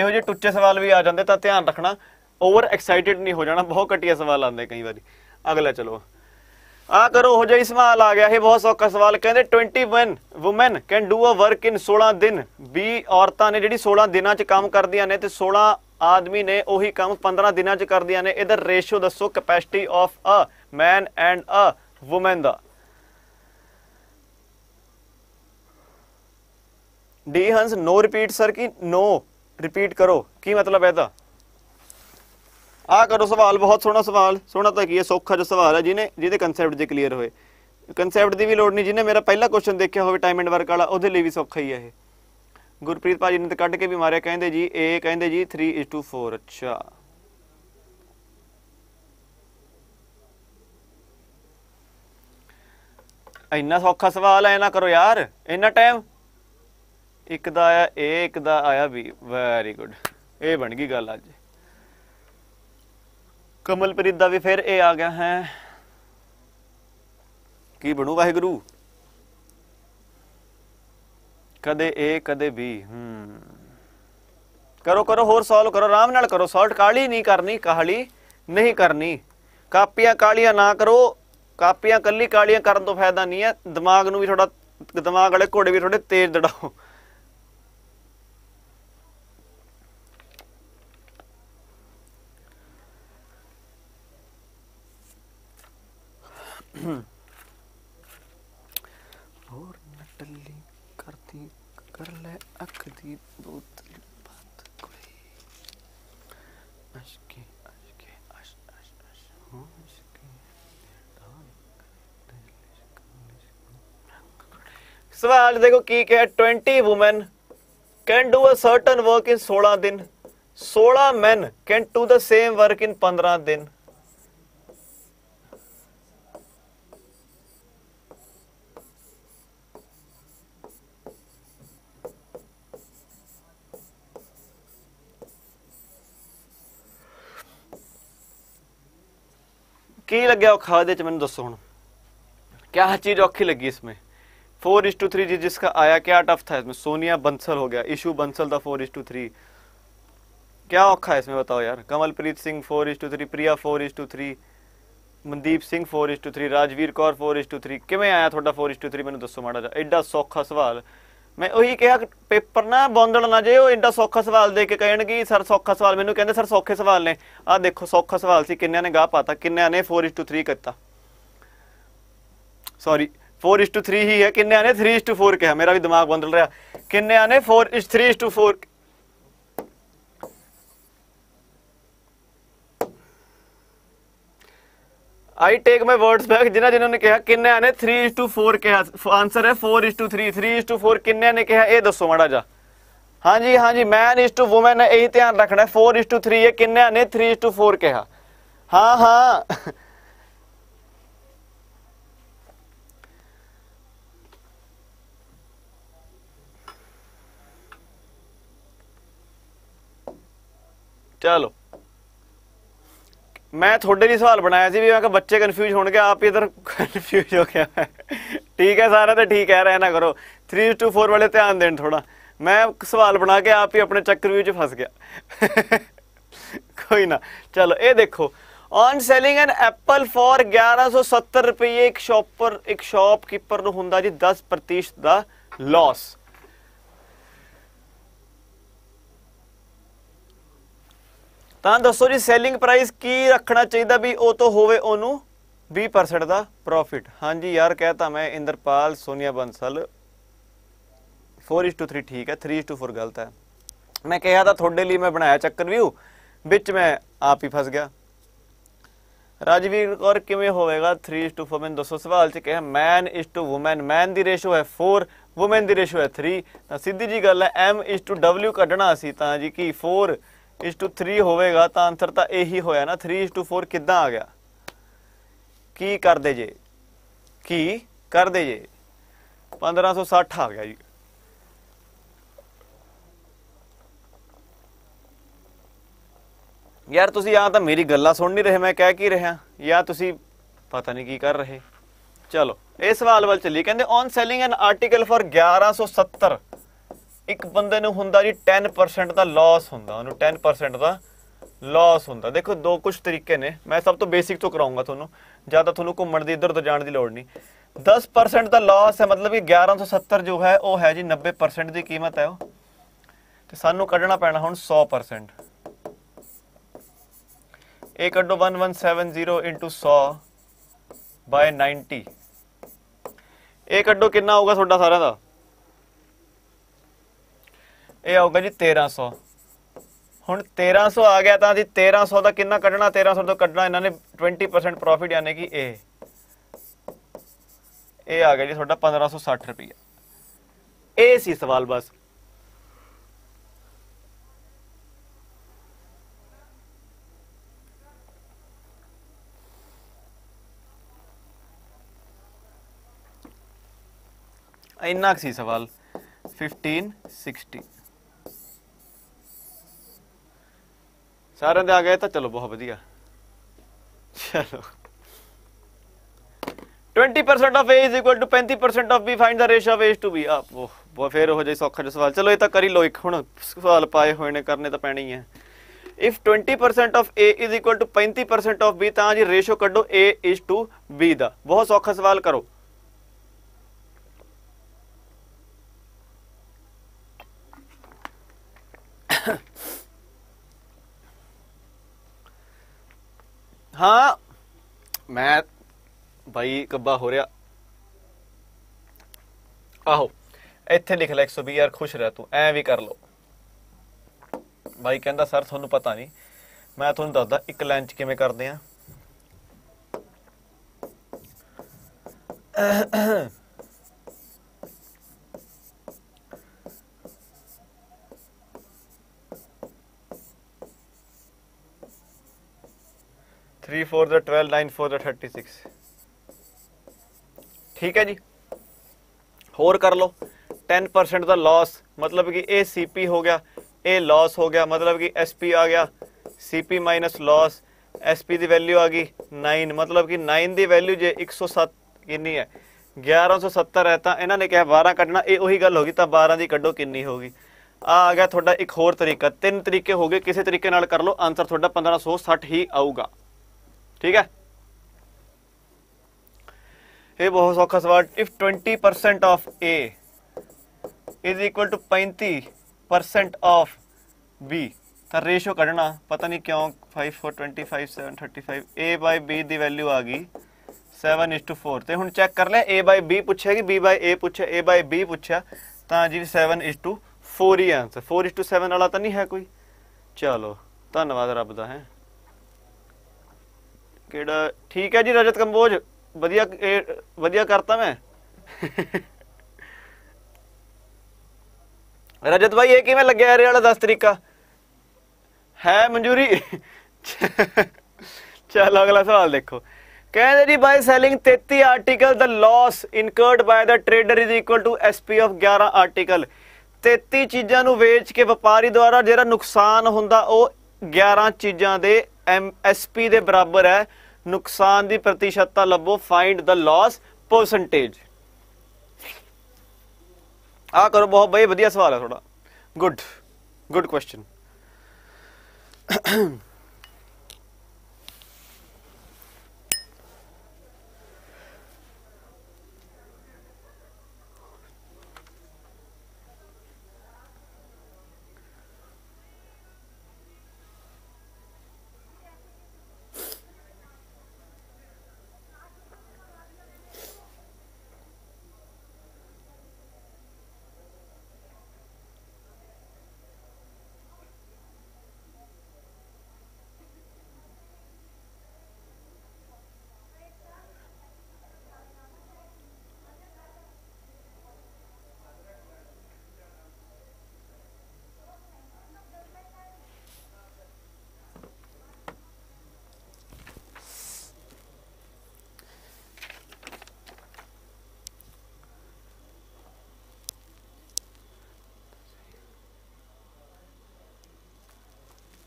ਇਹੋ ਜਿਹੇ ਟੁੱਚੇ ਸਵਾਲ ਵੀ ਆ ਜਾਂਦੇ ਤਾਂ ਧਿਆਨ ਰੱਖਣਾ ਓਵਰ ਐਕਸਾਈਟਿਡ ਨਹੀਂ ਹੋ ਜਾਣਾ ਬਹੁਤ ਘਟੀਆ ਸਵਾਲ ਆਉਂਦੇ ਕਈ ਵਾਰੀ ਅਗਲਾ ਚਲੋ ਆ ਕਰੋ ਹੋ ਜਾਈ ਸਵਾਲ ਆ ਗਿਆ ਇਹ ਬਹੁਤ ਸੌਖਾ ਸਵਾਲ ਕਹਿੰਦੇ 21 women can do a work in 16 ਦਿਨ 20 ਔਰਤਾਂ ਨੇ ਜਿਹੜੀ 16 ਦਿਨਾਂ 'ਚ ਕੰਮ ਕਰਦੀਆਂ ਨੇ ਤੇ 16 ਆਦਮੀ ਨੇ ਉਹੀ ਕੰਮ 15 ਦਿਨਾਂ 'ਚ ਕਰਦਿਆਂ ਨੇ ਇਧਰ ਰੇਸ਼ੋ ਦੱਸੋ capacity of a man and a woman ਦਾ ਡੀ ਹੰਸ ਨੋ ਰਿਪੀਟ ਸਰ ਕੀ ਨੋ ਰਿਪੀਟ ਕਰੋ ਕੀ ਮਤਲਬ ਹੈ ਦਾ ਆ ਕਰੋ ਸਵਾਲ ਬਹੁਤ ਸੋਹਣਾ ਸਵਾਲ ਸੋਹਣਾ ਤਾਂ ਕੀ ਹੈ ਸੌਖਾ ਜਿਹਾ ਸਵਾਲ ਹੈ ਜਿਹਨੇ ਜਿਹਦੇ ਕਨਸੈਪਟ ਦੇ ਕਲੀਅਰ ਹੋਏ ਕਨਸੈਪਟ ਦੀ ਵੀ ਲੋੜ ਨਹੀਂ ਜਿਹਨੇ ਮੇਰਾ ਪਹਿਲਾ ਕੁਐਸਚਨ ਦੇਖਿਆ ਹੋਵੇ ਟਾਈਮ ਐਂਡ ਵਰਕ ਵਾਲਾ ਉਹਦੇ ਲਈ ਵੀ ਸੌਖਾ ਹੀ ਹੈ ਇਹ ਗੁਰਪ੍ਰੀਤ ਭਾਜੀ ਨੇ ਤਾਂ ਕੱਢ ਕੇ ਵੀ ਮਾਰਿਆ ਕਹਿੰਦੇ ਜੀ A ਕਹਿੰਦੇ ਜੀ 3:4 ਅੱਛਾ ਇੰਨਾ ਸੌਖਾ ਸਵਾਲ ਐ ਨਾ ਕਰੋ ਯਾਰ ਇੰਨਾ ਟਾਈਮ ਇੱਕ ਦਾ ਆਇਆ A ਇੱਕ ਦਾ ਆਇਆ B ਵੈਰੀ ਗੁੱਡ ਇਹ ਬਣ ਗਈ ਗੱਲ ਅੱਜ ਕਮਲਪ੍ਰੀਤ ਦਾ ਵੀ ਫਿਰ A ਆ ਗਿਆ ਹੈ ਕੀ ਬਣੂ ਵਾਹਿਗੁਰੂ ਕਦੇ ਏ ਕਦੇ ਬੀ ਹੂੰ ਕਰੋ ਕਰੋ ਹੋਰ ਸੋਲਵ ਕਰੋ ਆਰਾਮ ਨਾਲ ਕਰੋ ਸੌਲਟ ਕਾਲੀ ਨਹੀਂ ਕਰਨੀ ਕਾਹਲੀ ਨਹੀਂ ਕਰਨੀ ਕਾਪੀਆਂ ਕਾਲੀਆਂ ਨਾ ਕਰੋ ਕਾਪੀਆਂ ਕੱਲੀ ਕਾਲੀਆਂ ਕਰਨ ਤੋਂ ਫਾਇਦਾ ਨਹੀਂ ਹੈ ਦਿਮਾਗ ਨੂੰ ਵੀ ਥੋੜਾ ਦਿਮਾਗ ਵਾਲੇ ਘੋੜੇ ਵੀ ਥੋੜੇ ਤੇਜ਼ ਦੜਾਓ ਹੂੰ कर ले अख दी बोतल बंद कोई अशके अशके अश अश अश हो अशके सवाल देखो की क्या twenty women can do a certain work in सोलह दिन सोलह men can do the same work in पंद्रह दिन ਕੀ ਲੱਗਿਆ ਉਹ ਖਾਦੇ ਚ ਮੈਨੂੰ ਦੱਸੋ ਹੁਣ ਕਿਆ ਚੀਜ਼ ਔਖੀ ਲੱਗੀ ਇਸਮੇ ਵਿੱਚ 4:3 ਜਿਸ ਦਾ ਆਇਆ ਕਿਆ ਟਫ ਥਾ ਇਸਮੇ ਸੋਨੀਆ ਬੰਸਲ ਹੋ ਗਿਆ ਇਸ਼ੂ ਬੰਸਲ ਦਾ 4:3 ਕਿਆ ਔਖਾ ਹੈ ਇਸਮੇ ਬਤਾਓ ਯਾਰ ਕਮਲਪ੍ਰੀਤ ਸਿੰਘ 4:3 ਪ੍ਰਿਆ 4:3 ਮਨਦੀਪ ਸਿੰਘ 4:3 ਰਾਜਵੀਰ ਕੌਰ 4:3 ਕਿਵੇਂ ਆਇਆ ਤੁਹਾਡਾ 4:3 ਮੈਨੂੰ ਦੱਸੋ ਮਾੜਾ ਜਿਹਾ ਐਡਾ ਸੌਖਾ ਸਵਾਲ ਮੈਂ ਉਹੀ ਕਿਹਾ ਪੇਪਰ ਨਾ ਬੰਦਲ ਨਾ ਜੇ ਉਹ ਐਡਾ ਸੌਖਾ ਸਵਾਲ ਦੇ ਕੇ ਕਹਿਣਗੇ ਸਰ ਸੌਖਾ ਸਵਾਲ ਮੈਨੂੰ ਕਹਿੰਦੇ ਸਰ ਸੌਖੇ ਸਵਾਲ ਨੇ ਆ ਦੇਖੋ ਸੌਖਾ ਸਵਾਲ ਸੀ ਕਿੰਨਿਆਂ ਨੇ ਗਾਹ ਪਾਤਾ ਕਿੰਨਿਆਂ ਨੇ 4:3 ਕੀਤਾ ਸੌਰੀ 4:3 ਹੀ ਹੈ ਕਿੰਨਿਆਂ ਨੇ 3:4 ਕਿਹਾ ਮੇਰਾ ਵੀ ਦਿਮਾਗ ਬੰਦਲ ਰਿਹਾ ਕਿੰਨਿਆਂ ਨੇ 4:3:4 ਆਈ ਟੇਕ ਮਾਈ ਵਰਡਸ ਬੈਕ ਜਿਨ੍ਹਾਂ ਜਿਨ੍ਹਾਂ ਨੇ ਕਿਹਾ ਕਿੰਨਿਆਂ ਨੇ 3:4 ਕਿਹਾ ਆਨਸਰ ਹੈ 4:3 3:4 ਕਿੰਨਿਆਂ ਨੇ ਕਿਹਾ ਇਹ ਦੱਸੋ ਮੜਾ ਜਾ ਹਾਂਜੀ ਹਾਂਜੀ ਮੈਨ ਇਸ ਟੂ ਔਮਨ ਇਹ ਧਿਆਨ ਰੱਖਣਾ 4:3 ਇਹ ਕਿੰਨਿਆਂ ਨੇ 3:4 ਕਿਹਾ ਹਾਂ ਹਾਂ ਚਲੋ ਮੈਂ ਤੁਹਾਡੇ ਲਈ ਸਵਾਲ ਬਣਾਇਆ ਸੀ ਵੀ ਮੈਂ ਕਿ ਬੱਚੇ ਕਨਫਿਊਜ਼ ਹੋਣਗੇ ਆਪ ਹੀ ਇਧਰ ਕਨਫਿਊਜ਼ ਹੋ ਗਿਆ ਠੀਕ ਹੈ ਸਾਰਾ ਤਾਂ ਠੀਕ ਹੈ ਰਹਿਣਾ ਕਰੋ 3 2 4 ਵਾਲੇ ਧਿਆਨ ਦੇਣ ਥੋੜਾ ਮੈਂ ਸਵਾਲ ਬਣਾ ਕੇ ਆਪ ਹੀ ਆਪਣੇ ਚੱਕਰ ਵਿੱਚ ਫਸ ਗਿਆ ਕੋਈ ਨਾ ਚਲੋ ਇਹ ਦੇਖੋ on selling an apple for 1170 ਰੁਪਏ ਇੱਕ ਸ਼ਾਪਰ ਇੱਕ ਸ਼ਾਪਕੀਪਰ ਨੂੰ ਹੁੰਦਾ ਜੀ 10% ਦਾ ਲਾਸ ਤਾਂ ਦੱਸੋ ਜੀ ਸੈਲਿੰਗ ਪ੍ਰਾਈਸ ਕੀ ਰੱਖਣਾ ਚਾਹੀਦਾ ਵੀ ਉਹ ਤੋਂ ਹੋਵੇ ਉਹਨੂੰ 20% ਦਾ ਪ੍ਰੋਫਿਟ ਹਾਂਜੀ ਯਾਰ ਕਹਤਾ ਮੈਂ ਇੰਦਰਪਾਲ ਸੋਨੀਆ ਬੰਸਲ 4:3 ਠੀਕ ਹੈ 3:4 ਗਲਤ ਹੈ ਮੈਂ ਕਿਹਾ ਤਾਂ ਤੁਹਾਡੇ ਲਈ ਮੈਂ ਬਣਾਇਆ ਚੱਕਰ ਵੀਊ ਵਿੱਚ ਮੈਂ ਆਪ ਹੀ ਫਸ ਗਿਆ ਰਾਜਵੀਰ ਕੌਰ ਕਿਵੇਂ ਹੋਵੇਗਾ 3:4 ਮੈਂ ਦੱਸੋ ਸਵਾਲ ਚ ਕਿਹਾ man is to woman man ਦੀ ਰੇਸ਼ੋ ਹੈ 4 ਔਮਨ ਦੀ ਰੇਸ਼ੋ ਹੈ 3 ਤਾਂ ਸਿੱਧੀ ਜੀ ਗੱਲ ਹੈ ਐਮ ਇਸ ਟੂ ਡਬਲਯੂ ਕੱਢਣਾ ਸੀ ਤਾਂ ਜੀ ਕੀ 4 3 ਹੋਵੇਗਾ ਤਾਂ ਆਨਸਰ ਤਾਂ ਇਹੀ ਹੋਇਆ ਨਾ 3:4 ਕਿੱਦਾਂ ਆ ਗਿਆ ਕੀ ਕਰਦੇ ਜੇ ਕੀ ਕਰਦੇ ਜੇ 1560 ਆ ਗਿਆ ਜੀ ਯਾਰ ਤੁਸੀਂ ਆ ਤਾਂ ਮੇਰੀ ਗੱਲਾਂ ਸੁਣ ਨਹੀਂ ਰਹੇ ਮੈਂ ਕਹਿ ਕੀ ਰਿਹਾ ਜਾਂ ਤੁਸੀਂ ਪਤਾ ਨਹੀਂ ਕੀ ਕਰ ਰਹੇ ਚਲੋ ਇਹ ਸਵਾਲ ਵੱਲ ਚੱਲੀ ਕਹਿੰਦੇ on selling an article for 1170 ਇੱਕ ਬੰਦੇ ਨੂੰ ਹੁੰਦਾ ਜੀ 10% ਦਾ ਲਾਸ ਹੁੰਦਾ ਉਹਨੂੰ 10% ਦਾ ਲਾਸ ਹੁੰਦਾ ਦੇਖੋ ਦੋ ਕੁਝ ਤਰੀਕੇ ਨੇ ਮੈਂ ਸਭ ਤੋਂ ਬੇਸਿਕ ਤੋਂ ਕਰਾਉਂਗਾ ਤੁਹਾਨੂੰ ਜਿਆਦਾ ਤੁਹਾਨੂੰ ਘੁੰਮਣ ਦੀ ਇੱਧਰ ਉੱਧਰ ਜਾਣ ਦੀ ਲੋੜ ਨਹੀਂ 10% ਦਾ ਲਾਸ ਹੈ ਮਤਲਬ ਕਿ 1170 ਜੋ ਹੈ ਉਹ ਹੈ ਜੀ 90% ਦੀ ਕੀਮਤ ਹੈ ਉਹ ਤੇ ਸਾਨੂੰ ਕੱਢਣਾ ਪੈਣਾ ਹੁਣ 100% ਇਹ ਕੱਢੋ 1170 100 90 ਇਹ ਕੱਢੋ ਕਿੰਨਾ ਹੋਊਗਾ ਤੁਹਾਡਾ ਸਾਰਿਆਂ ਦਾ ਇਹ ਆਊਗਾ ਜੀ 1300 ਹੁਣ 1300 ਆ ਗਿਆ ਤਾਂ ਜੀ 1300 ਦਾ ਕਿੰਨਾ ਕੱਢਣਾ 1300 ਤੋਂ ਕੱਢਣਾ ਇਹਨਾਂ ਨੇ 20% ਪ੍ਰੋਫਿਟ ਯਾਨੀ ਕਿ ਇਹ ਇਹ ਆ ਗਿਆ ਜੀ ਤੁਹਾਡਾ 1560 ਰੁਪਏ ਇਹ ਸੀ ਸਵਾਲ ਬਸ ਇੰਨਾ ਸੀ ਸਵਾਲ 15 60 ਸਾਰਿਆਂ ਦੇ ਆ ਗਏ ਤਾਂ ਚਲੋ ਬਹੁਤ ਵਧੀਆ ਚਲੋ 20% of A is equal to 35% of B find the ratio of A to B ਆ ਉਹ ਫੇਰ ਹੋ ਜਾਈ ਸੌਖਾ ਜਿਹਾ ਸਵਾਲ ਚਲੋ ਇਹ ਤਾਂ ਕਰੀ ਲੋ ਇੱਕ ਹੁਣ ਸਵਾਲ ਪਾਏ ਹੋਏ ਨੇ ਕਰਨੇ ਤਾਂ ਪੈਣੇ ਹੀ ਆ if 20% of A is equal to 35% of B ਤਾਂ ਜੀ ਰੇਸ਼ੋ ਕੱਢੋ A is to B ਦਾ ਬਹੁਤ ਸੌਖਾ ਸਵਾਲ ਕਰੋ ਹਾਂ ਮੈਂ ਬਾਈ ਕੱਬਾ ਹੋ ਰਿਹਾ ਆਹੋ ਇੱਥੇ ਲਿਖ ਲੈ 120 ਯਾਰ ਖੁਸ਼ ਰਹਿ ਤੂੰ ਐ ਵੀ ਕਰ ਲੋ ਬਾਈ ਕਹਿੰਦਾ ਸਰ ਤੁਹਾਨੂੰ ਪਤਾ ਨਹੀਂ ਮੈਂ ਤੁਹਾਨੂੰ ਦੱਸਦਾ ਇੱਕ ਲਾਈਨ ਚ ਕਿਵੇਂ ਕਰਦੇ ਆ 3 4 ਦਾ 12 9 4 ਦਾ 36 ਠੀਕ ਹੈ ਜੀ ਹੋਰ ਕਰ ਲਓ 10% ਦਾ ਲਾਸ ਮਤਲਬ ਕਿ ਇਹ ਸੀਪੀ ਹੋ ਗਿਆ ਇਹ ਲਾਸ ਹੋ ਗਿਆ ਮਤਲਬ ਕਿ ਐਸਪੀ ਆ ਗਿਆ ਸੀਪੀ ਮਾਈਨਸ ਲਾਸ ਐਸਪੀ ਦੀ ਵੈਲਿਊ ਆ ਗਈ 9 ਮਤਲਬ ਕਿ 9 ਦੀ ਵੈਲਿਊ ਜੇ 107 ਕਿੰਨੀ ਹੈ 1170 ਹੈ ਤਾਂ ਇਹਨਾਂ ਨੇ ਕਿਹਾ 12 ਕੱਢਣਾ ਇਹ ਉਹੀ ਗੱਲ ਹੋ ਗਈ ਤਾਂ 12 ਦੀ ਕੱਢੋ ਕਿੰਨੀ ਹੋਗੀ ਆ ਆ ਗਿਆ ਤੁਹਾਡਾ ਇੱਕ ਹੋਰ ਤਰੀਕਾ ਤਿੰਨ ਤਰੀਕੇ ਹੋ ਗਏ ਕਿਸੇ ਤਰੀਕੇ ਨਾਲ ਕਰ ਲਓ ਆਨਸਰ ਤੁਹਾਡਾ 1560 ਹੀ ਆਊਗਾ ਠੀਕ ਹੈ ਇਹ ਬਹੁਤ ਸੌਖਾ ਸਵਾਲ if 20% of A is equal to 35% of B ਤਾਂ ਰੇਸ਼ੋ ਕੱਢਣਾ ਪਤਾ ਨਹੀਂ ਕਿਉਂ 5 4 25 7 35 A ਬਾਈ B ਦੀ ਵੈਲਿਊ ਆ ਗਈ 7:4 ਤੇ ਹੁਣ ਚੈੱਕ ਕਰ ਲਿਆ A ਬਾਈ B ਪੁੱਛਿਆ ਕਿ B ਬਾਈ A ਪੁੱਛਿਆ A ਬਾਈ B ਪੁੱਛਿਆ ਤਾਂ ਜੀ 7:4 ਹੀ ਆਨਸਰ 4:7 ਵਾਲਾ ਤਾਂ ਨਹੀਂ ਹੈ ਕੋਈ ਚਲੋ ਧੰਨਵਾਦ ਰੱਬ ਦਾ ਹੈ ਕਿਹੜਾ ਠੀਕ ਹੈ ਜੀ ਰਜਤ ਕੰਬੋਜ ਵਧੀਆ ਵਧੀਆ ਕਰਤਾ ਮੈਂ ਰਜਤ ਭਾਈ ਇਹ ਕਿਵੇਂ ਲੱਗਿਆ ਰੇ ਵਾਲਾ 10 ਤਰੀਕਾ ਹੈ ਮਨਜੂਰੀ ਚਲ ਅਗਲਾ ਸਵਾਲ ਦੇਖੋ ਕਹਿੰਦੇ ਜੀ ਬਾਈ ਸੈਲਿੰਗ 33 ਆਰਟੀਕਲ ਦਾ loss incurred by the trader is equal to SP of 11 article 33 ਚੀਜ਼ਾਂ ਨੂੰ ਵੇਚ ਕੇ ਵਪਾਰੀ ਦੁਆਰਾ ਜਿਹੜਾ ਨੁਕਸਾਨ ਹੁੰਦਾ ਉਹ 11 ਚੀਜ਼ਾਂ ਦੇ ਐਮਐਸਪੀ ਦੇ ਬਰਾਬਰ ਹੈ ਨੁਕਸਾਨ ਦੀ ਪ੍ਰਤੀਸ਼ਤਤਾ ਲੱਭੋ ਫਾਈਂਡ ਦਾ ਲਾਸ ਪਰਸੈਂਟੇਜ ਆ ਕਰੋ ਬਹੁਤ ਬਈ ਵਧੀਆ ਸਵਾਲ ਹੈ ਤੁਹਾਡਾ ਗੁੱਡ ਗੁੱਡ ਕੁਐਸਚਨ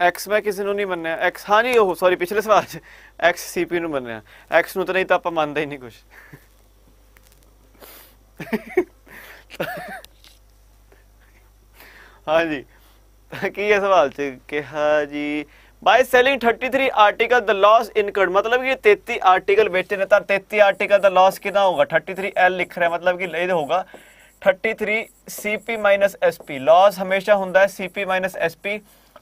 ਐਕਸ ਮੈਂ ਕਿਸੇ ਨੂੰ ਨਹੀਂ ਮੰਨਿਆ ਐਕਸ ਹਾਂ ਨਹੀਂ ਉਹ ਸੌਰੀ ਪਿਛਲੇ ਸਵਾਲ 'ਚ ਐਕਸ ਸੀਪੀ ਨੂੰ ਮੰਨਿਆ ਐਕਸ ਨੂੰ ਤਾਂ ਨਹੀਂ ਤਾਂ ਆਪਾਂ ਮੰਨਦੇ ਹੀ ਨਹੀਂ ਕੁਝ ਹਾਂ ਜੀ ਕੀ ਹੈ ਸਵਾਲ 'ਚ ਕਿਹਾ ਜੀ ਬਾਈ ਸੈਲਿੰਗ 33 ਆਰਟੀਕਲ ਦਾ ਲਾਸ ਇਨਕਰਡ ਮਤਲਬ ਕਿ 33 ਆਰਟੀਕਲ ਵੇਚੇ ਨੇ ਤਾਂ 33 ਆਰਟੀਕਲ ਦਾ ਲਾਸ ਕਿਦਾਂ ਹੋਗਾ 33 ਐਲ ਲਿਖ ਰਿਹਾ ਮਤਲਬ ਕਿ ਇਹ ਹੋਗਾ 33 cp SP ਲਾਸ ਹਮੇਸ਼ਾ ਹੁੰਦਾ ਹੈ cp SP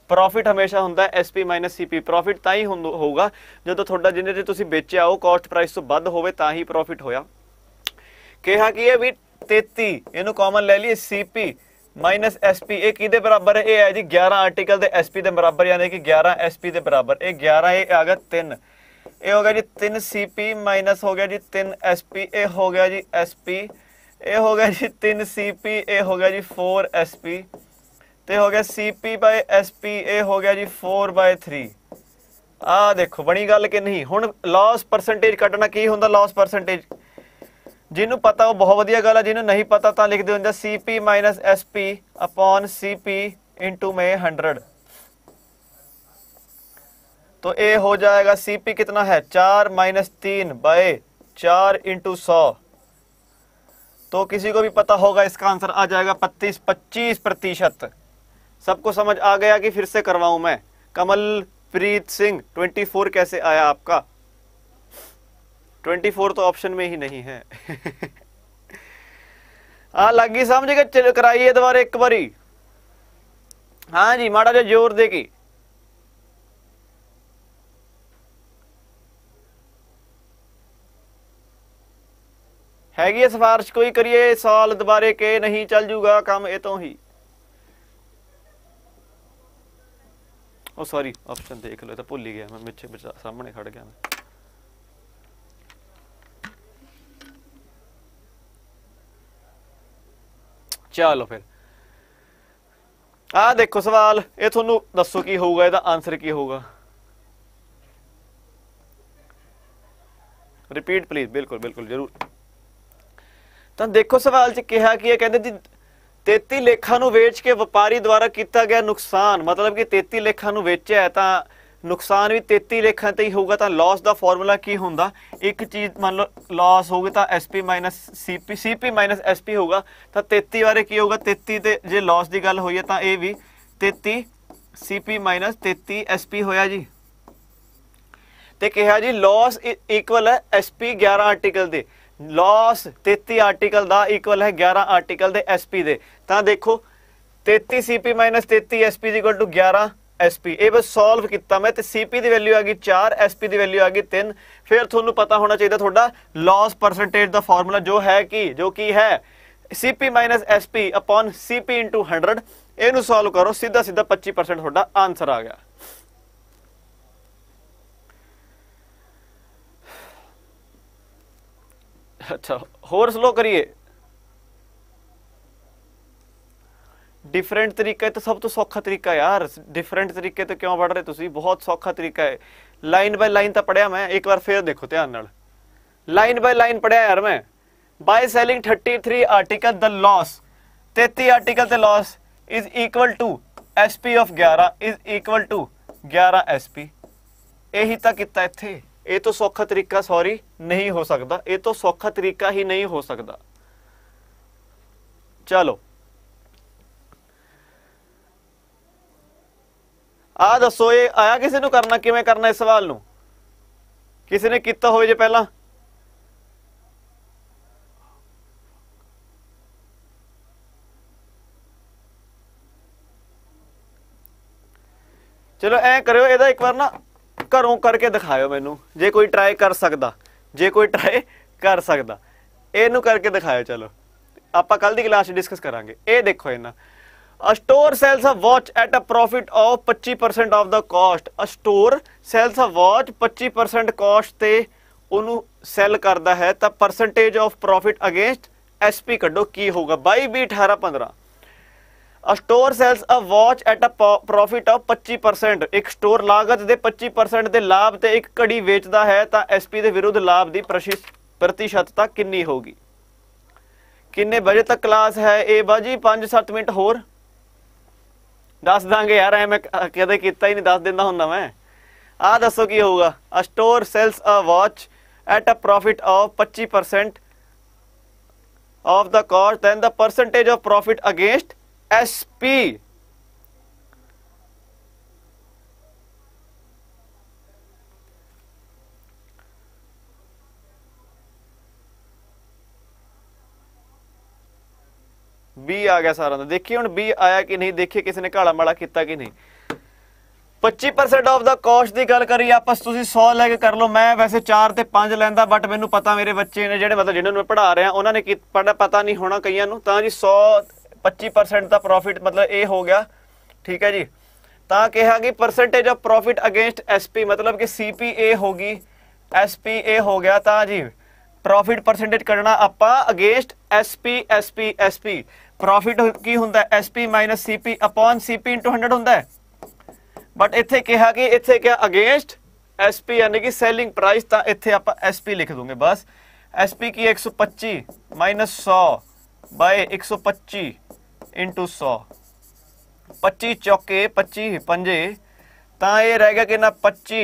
ਪ੍ਰੋਫਿਟ ਹਮੇਸ਼ਾ ਹੁੰਦਾ ਹੈ ਐਸਪੀ ਸੀਪੀ ਪ੍ਰੋਫਿਟ ਤਾਂ ਹੀ ਹੋਊਗਾ ਜਦੋਂ ਤੁਹਾਡਾ ਜਿੰਨੇ ਤੇ ਤੁਸੀਂ ਵੇਚਿਆ ਉਹ ਕਾਸਟ ਪ੍ਰਾਈਸ ਤੋਂ ਵੱਧ ਹੋਵੇ ਤਾਂ ਹੀ ਪ੍ਰੋਫਿਟ ਹੋਇਆ ਕਿਹਾ ਕਿ ਇਹ ਵੀ 33 ਇਹਨੂੰ ਕਾਮਨ ਲੈ ਲਈਏ ਸੀਪੀ ਮਾਈਨਸ ਐਸਪੀ ਇਹ ਕਿਹਦੇ ਬਰਾਬਰ ਹੈ ਇਹ ਹੈ ਜੀ 11 ਆਰਟੀਕਲ ਦੇ ਐਸਪੀ ਦੇ ਬਰਾਬਰ ਯਾਨੀ ਕਿ 11 ਐਸਪੀ ਦੇ ਬਰਾਬਰ ਇਹ 11 ਇਹ ਆ ਗਿਆ 3 ਇਹ ਹੋ ਗਿਆ ਜੀ 3 ਸੀਪੀ ਮਾਈਨਸ ਹੋ ਗਿਆ ਜੀ 3 ਐਸਪੀ ਇਹ ਹੋ ਗਿਆ ਜੀ ਐਸਪੀ ਇਹ ਹੋ ਗਿਆ ਜੀ 3 ਸੀਪੀ ਇਹ ਹੋ ਗਿਆ ਜੀ 4 ਐਸਪੀ ਤੇ ਹੋ ਗਿਆ ਸੀਪੀ ਬਾਈ ਐਸਪੀ ਇਹ ਹੋ ਗਿਆ ਜੀ 4/3 ਆ ਦੇਖੋ ਬਣੀ ਗੱਲ ਕਿ ਨਹੀਂ ਹੁਣ ਲਾਸ ਪਰਸੈਂਟੇਜ ਕੱਢਣਾ ਕੀ ਹੁੰਦਾ ਲਾਸ ਪਰਸੈਂਟੇਜ ਜਿਹਨੂੰ ਪਤਾ ਉਹ ਬਹੁਤ ਵਧੀਆ ਗੱਲ ਹੈ ਜਿਹਨੂੰ ਨਹੀਂ ਪਤਾ ਤਾਂ ਲਿਖ ਦਿਓ ਹੁੰਦਾ CP SP upon CP into में हंड्रेड तो ए हो जाएगा सीपी कितना है चार माइनस तीन बाय चार इंटू सौ तो किसी को भी पता होगा इसका आंसर आ जाएगा पच्चीस पच्चीस प्रतिशत सबको समझ आ गया कि फिर से करवाऊं मैं कमल प्रीत सिंह 24 कैसे आया आपका 24 तो ऑप्शन में ही नहीं है हाँ लागी समझ गए चल कराइए दोबारा एक बारी हाँ जी माड़ा जो जोर देगी हैगी सिफारिश कोई करिए सवाल दोबारे के नहीं चल जूगा काम ए तो ही ਉਹ ਸੌਰੀ ਆਪਸ਼ਨ ਦੇਖ ਲਓ ਤਾਂ ਭੁੱਲ ਹੀ ਗਿਆ ਮੈਂ ਮਿੱਛੇ ਸਾਹਮਣੇ ਖੜ ਗਿਆ ਮੈਂ ਚਲੋ ਫਿਰ ਆ ਦੇਖੋ ਸਵਾਲ ਇਹ ਤੁਹਾਨੂੰ ਦੱਸੋ ਕੀ ਹੋਊਗਾ ਇਹਦਾ ਆਨਸਰ ਕੀ ਹੋਊਗਾ ਰਿਪੀਟ ਪਲੀਜ਼ ਬਿਲਕੁਲ ਬਿਲਕੁਲ ਜ਼ਰੂਰ ਤਾਂ ਦੇਖੋ ਸਵਾਲ 'ਚ ਕਿਹਾ ਕੀ ਹੈ ਕਹਿੰਦੇ ਜੀ 33 ਲੱਖਾਂ ਨੂੰ ਵੇਚ ਕੇ ਵਪਾਰੀ ਦੁਆਰਾ ਕੀਤਾ ਗਿਆ ਨੁਕਸਾਨ ਮਤਲਬ ਕਿ 33 ਲੱਖਾਂ ਨੂੰ ਵੇਚਿਆ ਤਾਂ ਨੁਕਸਾਨ ਵੀ 33 ਲੱਖਾਂ ਤੇ ਹੀ ਹੋਊਗਾ ਤਾਂ ਲਾਸ ਦਾ ਫਾਰਮੂਲਾ ਕੀ ਹੁੰਦਾ ਇੱਕ ਚੀਜ਼ ਮੰਨ ਲਓ ਲਾਸ ਗਿਆ ਤਾਂ ਐਸਪੀ ਸੀਪੀ ਸੀਪੀ ਐਸਪੀ ਹੋਊਗਾ ਤਾਂ 33 ਬਾਰੇ ਕੀ ਹੋਊਗਾ 33 ਤੇ ਜੇ ਲਾਸ ਦੀ ਗੱਲ ਹੋਈ ਹੈ ਤਾਂ ਇਹ ਵੀ 33 ਸੀਪੀ 33 ਐਸਪੀ ਹੋਇਆ ਜੀ ਤੇ ਕਿਹਾ ਜੀ ਲਾਸ ਇਕੁਅਲ ਹੈ ਐਸਪੀ 11 ਆਰਟੀਕਲ ਦੇ ਲਾਸ 33 ਆਰਟੀਕਲ ਦਾ ਇਕੁਅਲ ਹੈ 11 ਆਰਟੀਕਲ ਦੇ ਐਸਪੀ ਦੇ ਤਾਂ ਦੇਖੋ 33 ਸੀਪੀ 33 ਐਸਪੀ 11 ਐਸਪੀ ਇਹ ਬਸ ਸੋਲਵ ਕੀਤਾ ਮੈਂ ਤੇ ਸੀਪੀ ਦੀ ਵੈਲਿਊ ਆ ਗਈ 4 ਐਸਪੀ ਦੀ ਵੈਲਿਊ ਆ ਗਈ 3 ਫਿਰ ਤੁਹਾਨੂੰ ਪਤਾ ਹੋਣਾ ਚਾਹੀਦਾ ਤੁਹਾਡਾ ਲਾਸ ਪਰਸੈਂਟੇਜ ਦਾ ਫਾਰਮੂਲਾ ਜੋ ਹੈ ਕਿ ਜੋ ਕੀ ਹੈ ਸੀਪੀ ਐਸਪੀ ਸੀਪੀ 100 ਇਹਨੂੰ ਸੋਲਵ ਕਰੋ ਸਿੱਧਾ ਸਿੱਧਾ 25% ਤੁਹਾਡਾ ਆਨਸਰ ਆ ਗਿਆ ਅੱਛਾ ਹੋਰ ਸਲੋ ਕਰੀਏ ਡਿਫਰੈਂਟ ਤਰੀਕਾ ਤੇ ਤਾਂ ਸਭ ਤੋਂ ਸੌਖਾ ਤਰੀਕਾ ਯਾਰ ਡਿਫਰੈਂਟ ਤਰੀਕੇ ਤੇ ਕਿਉਂ ਪੜ ਰਹੇ ਤੁਸੀਂ ਬਹੁਤ ਸੌਖਾ ਤਰੀਕਾ ਹੈ ਲਾਈਨ ਬਾਈ ਲਾਈਨ ਤਾਂ ਪੜਿਆ ਮੈਂ ਇੱਕ ਵਾਰ ਫੇਰ ਦੇਖੋ ਧਿਆਨ ਨਾਲ ਲਾਈਨ ਬਾਈ ਲਾਈਨ ਪੜਿਆ ਯਾਰ ਮੈਂ by selling 33 article the loss 33 article ਤੇ loss is equal to SP of 11 is equal to 11 SP ਇਹੀ ਤਾਂ ਕੀਤਾ ਇੱਥੇ ਇਹ ਤੋਂ ਸੌਖਾ ਤਰੀਕਾ ਸੌਰੀ ਨਹੀਂ ਹੋ ਸਕਦਾ ਇਹ ਤੋਂ ਸੌਖਾ ਤਰੀਕਾ ਹੀ ਨਹੀਂ ਹੋ ਸਕਦਾ ਚਲੋ ਆ ਦੱਸੋ ਇਹ ਆਇਆ ਕਿਸੇ ਨੂੰ ਕਰਨਾ ਕਿਵੇਂ ਕਰਨਾ ਇਸ ਸਵਾਲ ਨੂੰ ਕਿਸੇ ਨੇ ਕੀਤਾ ਹੋਵੇ ਜੇ ਪਹਿਲਾਂ ਚਲੋ ਐ ਕਰਿਓ ਇਹਦਾ ਇੱਕ ਵਾਰ ਨਾ ਘਰੋਂ ਕਰਕੇ ਦਿਖਾਇਓ ਮੈਨੂੰ ਜੇ ਕੋਈ ਟਰਾਈ ਕਰ ਸਕਦਾ ਜੇ ਕੋਈ ਟਰਾਈ ਕਰ ਸਕਦਾ ਇਹਨੂੰ ਕਰਕੇ ਦਿਖਾਇਓ ਚਲੋ ਆਪਾਂ ਕੱਲ ਦੀ ਕਲਾਸ ਵਿੱਚ ਡਿਸਕਸ ਕਰਾਂਗੇ ਇਹ ਦੇਖੋ ਇਹਨਾਂ a store sells a watch at a profit of 25% of the cost a store sells a watch 25% cost ਤੇ ਉਹਨੂੰ ਸੈਲ ਕਰਦਾ ਹੈ ਤਾਂ percentage of profit against SP ਕੱਢੋ ਕੀ ਹੋਊਗਾ 22 18 15 a store sells a watch at a profit of 25% ਇੱਕ ਸਟੋਰ ਲਾਗਤ ਦੇ 25% ਦੇ ਲਾਭ ਤੇ ਇੱਕ ਘੜੀ ਵੇਚਦਾ ਹੈ ਤਾਂ ਐਸਪੀ ਦੇ ਵਿਰੁੱਧ ਲਾਭ ਦੀ ਪ੍ਰਤੀਸ਼ਤਤਾ ਕਿੰਨੀ ਹੋਗੀ ਕਿੰਨੇ ਵਜੇ ਤੱਕ ਕਲਾਸ ਹੈ ਇਹ ਬਾਜੀ 5-7 ਮਿੰਟ ਹੋਰ ਦੱਸ ਦਾਂਗੇ ਯਾਰ ਐਵੇਂ ਕਦੇ ਕੀਤਾ ਹੀ ਨਹੀਂ ਦੱਸ ਦਿੰਦਾ ਹੁੰਦਾ ਮੈਂ ਆ ਦੱਸੋ ਕੀ ਹੋਊਗਾ a store sells a watch at a profit of 25% of the cost and the percentage of profit against SP. B ਆ ਗਿਆ ਸਾਰਾ ਦਾ ਦੇਖੀ ਹੁਣ B ਆਇਆ ਕਿ ਨਹੀਂ ਦੇਖੀ ਕਿਸੇ ਨੇ ਘਾਲਾ ਮਾਲਾ ਕੀਤਾ ਕਿ ਨਹੀਂ 25% ਆਫ ਦਾ ਕਾਸਟ ਦੀ ਗੱਲ ਕਰੀ ਆਪਸ ਤੁਸੀਂ 100 ਲੈ ਕੇ ਕਰ ਲਓ ਮੈਂ ਵੈਸੇ 4 ਤੇ 5 ਲੈਂਦਾ ਬਟ ਮੈਨੂੰ ਪਤਾ ਮੇਰੇ ਬੱਚੇ ਨੇ ਜਿਹੜੇ ਮਤਲਬ ਜਿਨ੍ਹਾਂ ਨੂੰ ਮੈਂ ਪੜ੍ਹਾ ਰਿਹਾ ਉਹਨਾਂ ਨੇ ਪਤਾ ਨਹੀਂ ਹੋਣਾ ਕਈਆਂ ਨੂੰ ਤਾਂ ਜੀ 100 पच्ची परसेंट का प्रॉफिट मतलब ये हो गया ठीक है जी तो कहा कि percentage of profit against S P मतलब कि सी पी ए होगी एस पी ए हो गया तो जी प्रॉफिट परसेंटेज कड़ना आप against S P S P S P profit की होंगे S P minus C P upon C P into hundred होंगे बट इतने कहा कि इतने क्या अगेंस्ट एस पी यानी कि सैलिंग प्राइस तो इतने आप एस पी लिख दूंगे बस एस पी की एक सौ पच्ची माइनस सौ बाय एक सौ पच्ची ਇਨਟੂ 100 25 ਚੌਕੇ 25 ਪੰਜੇ ਤਾਂ ਇਹ ਰਹਿ ਗਿਆ ਕਿੰਨਾ 25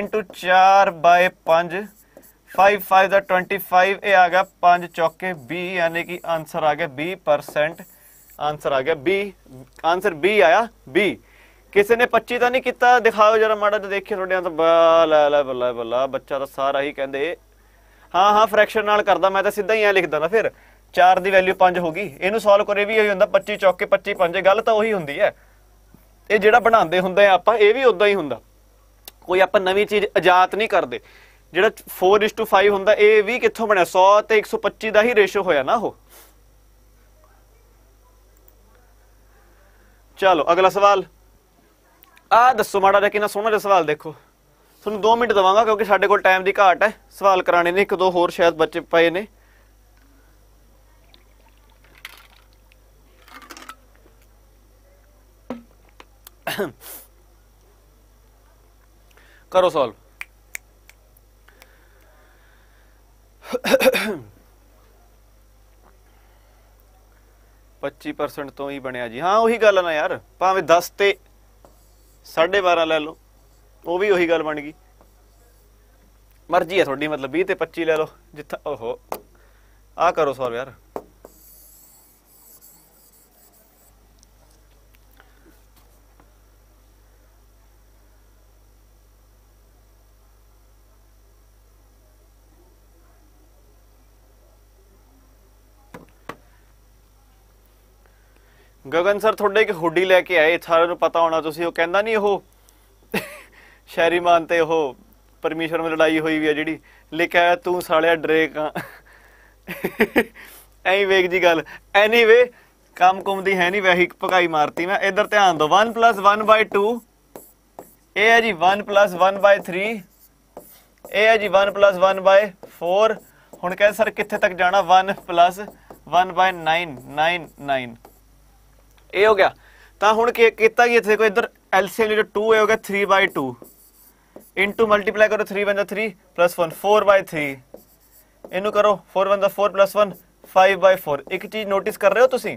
into 4 ਬਾਏ 5 5 5 25 ਇਹ ਆ ਗਿਆ 5 ਚੌਕੇ 20 ਯਾਨੀ ਕਿ ਆਨਸਰ ਆ ਗਿਆ 20% ਆਨਸਰ ਆ ਗਿਆ 20 ਆਨਸਰ B ਆਇਆ B ਕਿਸੇ ਨੇ 25 ਤਾਂ ਨਹੀਂ ਕੀਤਾ ਦਿਖਾਓ ਜਰਾ ਮਾੜਾ ਜਿਹਾ ਦੇਖੀਏ ਤੁਹਾਡੇ ਤਾਂ ਲੈ ਲੈ ਬੱਲਾ ਬੱਲਾ ਬੱਚਾ ਤਾਂ ਸਾਰਾ ਹੀ ਕਹਿੰਦੇ ਹਾਂ ਹਾਂ ਫ੍ਰੈਕਸ਼ਨ ਨਾਲ ਕਰਦਾ ਮੈਂ ਤਾਂ ਸਿੱਧਾ ਹੀ ਐ ਲਿਖਦਾ ਨਾ ਫਿਰ 4 ਦੀ ਵੈਲਿਊ 5 ਹੋ ਗਈ ਇਹਨੂੰ ਸੋਲਵ ਕਰੇ ਵੀ ਇਹੀ ਹੁੰਦਾ 25 ਚੌਕੇ 25 ਪੰਜੇ ਗੱਲ ਤਾਂ ਉਹੀ ਹੁੰਦੀ ਹੈ ਇਹ ਜਿਹੜਾ ਬਣਾਉਂਦੇ ਹੁੰਦੇ ਆ ਆਪਾਂ ਇਹ ਵੀ ਉਦਾਂ ਹੀ ਹੁੰਦਾ ਕੋਈ ਆਪਾਂ ਨਵੀਂ ਚੀਜ਼ ਆਜ਼ਾਦ ਨਹੀਂ ਕਰਦੇ ਜਿਹੜਾ 4:5 ਹੁੰਦਾ ਇਹ ਵੀ ਕਿੱਥੋਂ ਬਣਿਆ 100 ਤੇ 125 ਦਾ ਹੀ ਰੇਸ਼ੋ ਹੋਇਆ ਨਾ ਉਹ ਚਲੋ ਅਗਲਾ ਸਵਾਲ ਆ ਦੱਸੋ ਮਾੜਾ ਜਿਹਾ ਕਿੰਨਾ ਸੋਹਣਾ ਜਿਹਾ ਸਵਾਲ ਦੇਖੋ ਤੁਹਾਨੂੰ 2 ਮਿੰਟ ਦਵਾਂਗਾ ਕਿਉਂਕਿ ਸਾਡੇ ਕੋਲ ਟਾਈਮ ਦੀ ਘਾਟ ਹੈ ਸਵਾਲ ਕਰਾਣੇ ਨੇ ਇੱਕ ਦੋ ਹੋਰ ਸ਼ਾਇਦ ਬੱਚੇ ਪਏ ਨੇ ਕਰੋ ਸੋਲਵ ਪੱਚੀ 25% ਤੋਂ ਹੀ ਬਣਿਆ ਜੀ ਹਾਂ ਉਹੀ ਗੱਲ ਨਾ ਯਾਰ ਭਾਵੇਂ 10 ਤੇ 12.5 ਲੈ ਲਓ ਉਹ ਵੀ ਉਹੀ ਗੱਲ ਬਣ ਗਈ ਮਰਜ਼ੀ ਹੈ ਤੁਹਾਡੀ ਮਤਲਬ 20 ਤੇ 25 ਲੈ ਲਓ ਜਿੱਥਾ ਓਹੋ ਆ ਕਰੋ ਸੌਲਵ ਯਾਰ ਗਗਨ ਸਰ ਤੁਹਾਡੇ ਇੱਕ ਹੁੱਡੀ ਲੈ ਕੇ ਆਏ ਸਾਰਿਆਂ ਨੂੰ ਪਤਾ ਹੋਣਾ ਤੁਸੀਂ ਉਹ ਕਹਿੰਦਾ ਨਹੀਂ ਉਹ ਸ਼ੈਰੀਮਾਨ ਤੇ ਉਹ ਪਰਮੇਸ਼ਰ ਨਾਲ ਲੜਾਈ ਹੋਈ ਵੀ ਆ ਜਿਹੜੀ ਲਿਖਿਆ ਤੂੰ ਸਾਲਿਆ ਡਰੇਕ ਆ ਐਂ ਵੇਖ ਜੀ ਗੱਲ ਐਨੀਵੇ ਕੰਮ ਕੁਮ ਦੀ ਹੈ ਨਹੀਂ ਵੈਹੀ ਪਕਾਈ ਮਾਰਤੀ ਮੈਂ ਇੱਧਰ ਧਿਆਨ ਦਿਓ 1 1 2 ਇਹ ਹੈ ਜੀ 1 1 3 ਇਹ ਹੈ ਜੀ 1 1 4 ਹੁਣ ਕਹੇ ਸਰ ਕਿੱਥੇ ਤੱਕ ਜਾਣਾ 1 1 9 9 9 ਇਹ ਹੋ ਗਿਆ ਤਾਂ ਹੁਣ ਕੀ ਕੀਤਾ ਕੀ ਇੱਥੇ ਕੋਈ ਇੱਧਰ LCM ਜਿਹੜਾ 2 ਹੈ ਹੋ ਗਿਆ 3/2 ਇਨਟੂ ਮਲਟੀਪਲਾਈ ਕਰੋ 3 ਬੰਦਾ 3 1 4/3 ਇਹਨੂੰ ਕਰੋ 4 ਬੰਦਾ 4 1 5/4 ਇੱਕ ਚੀਜ਼ ਨੋਟਿਸ ਕਰ ਰਹੇ ਹੋ ਤੁਸੀਂ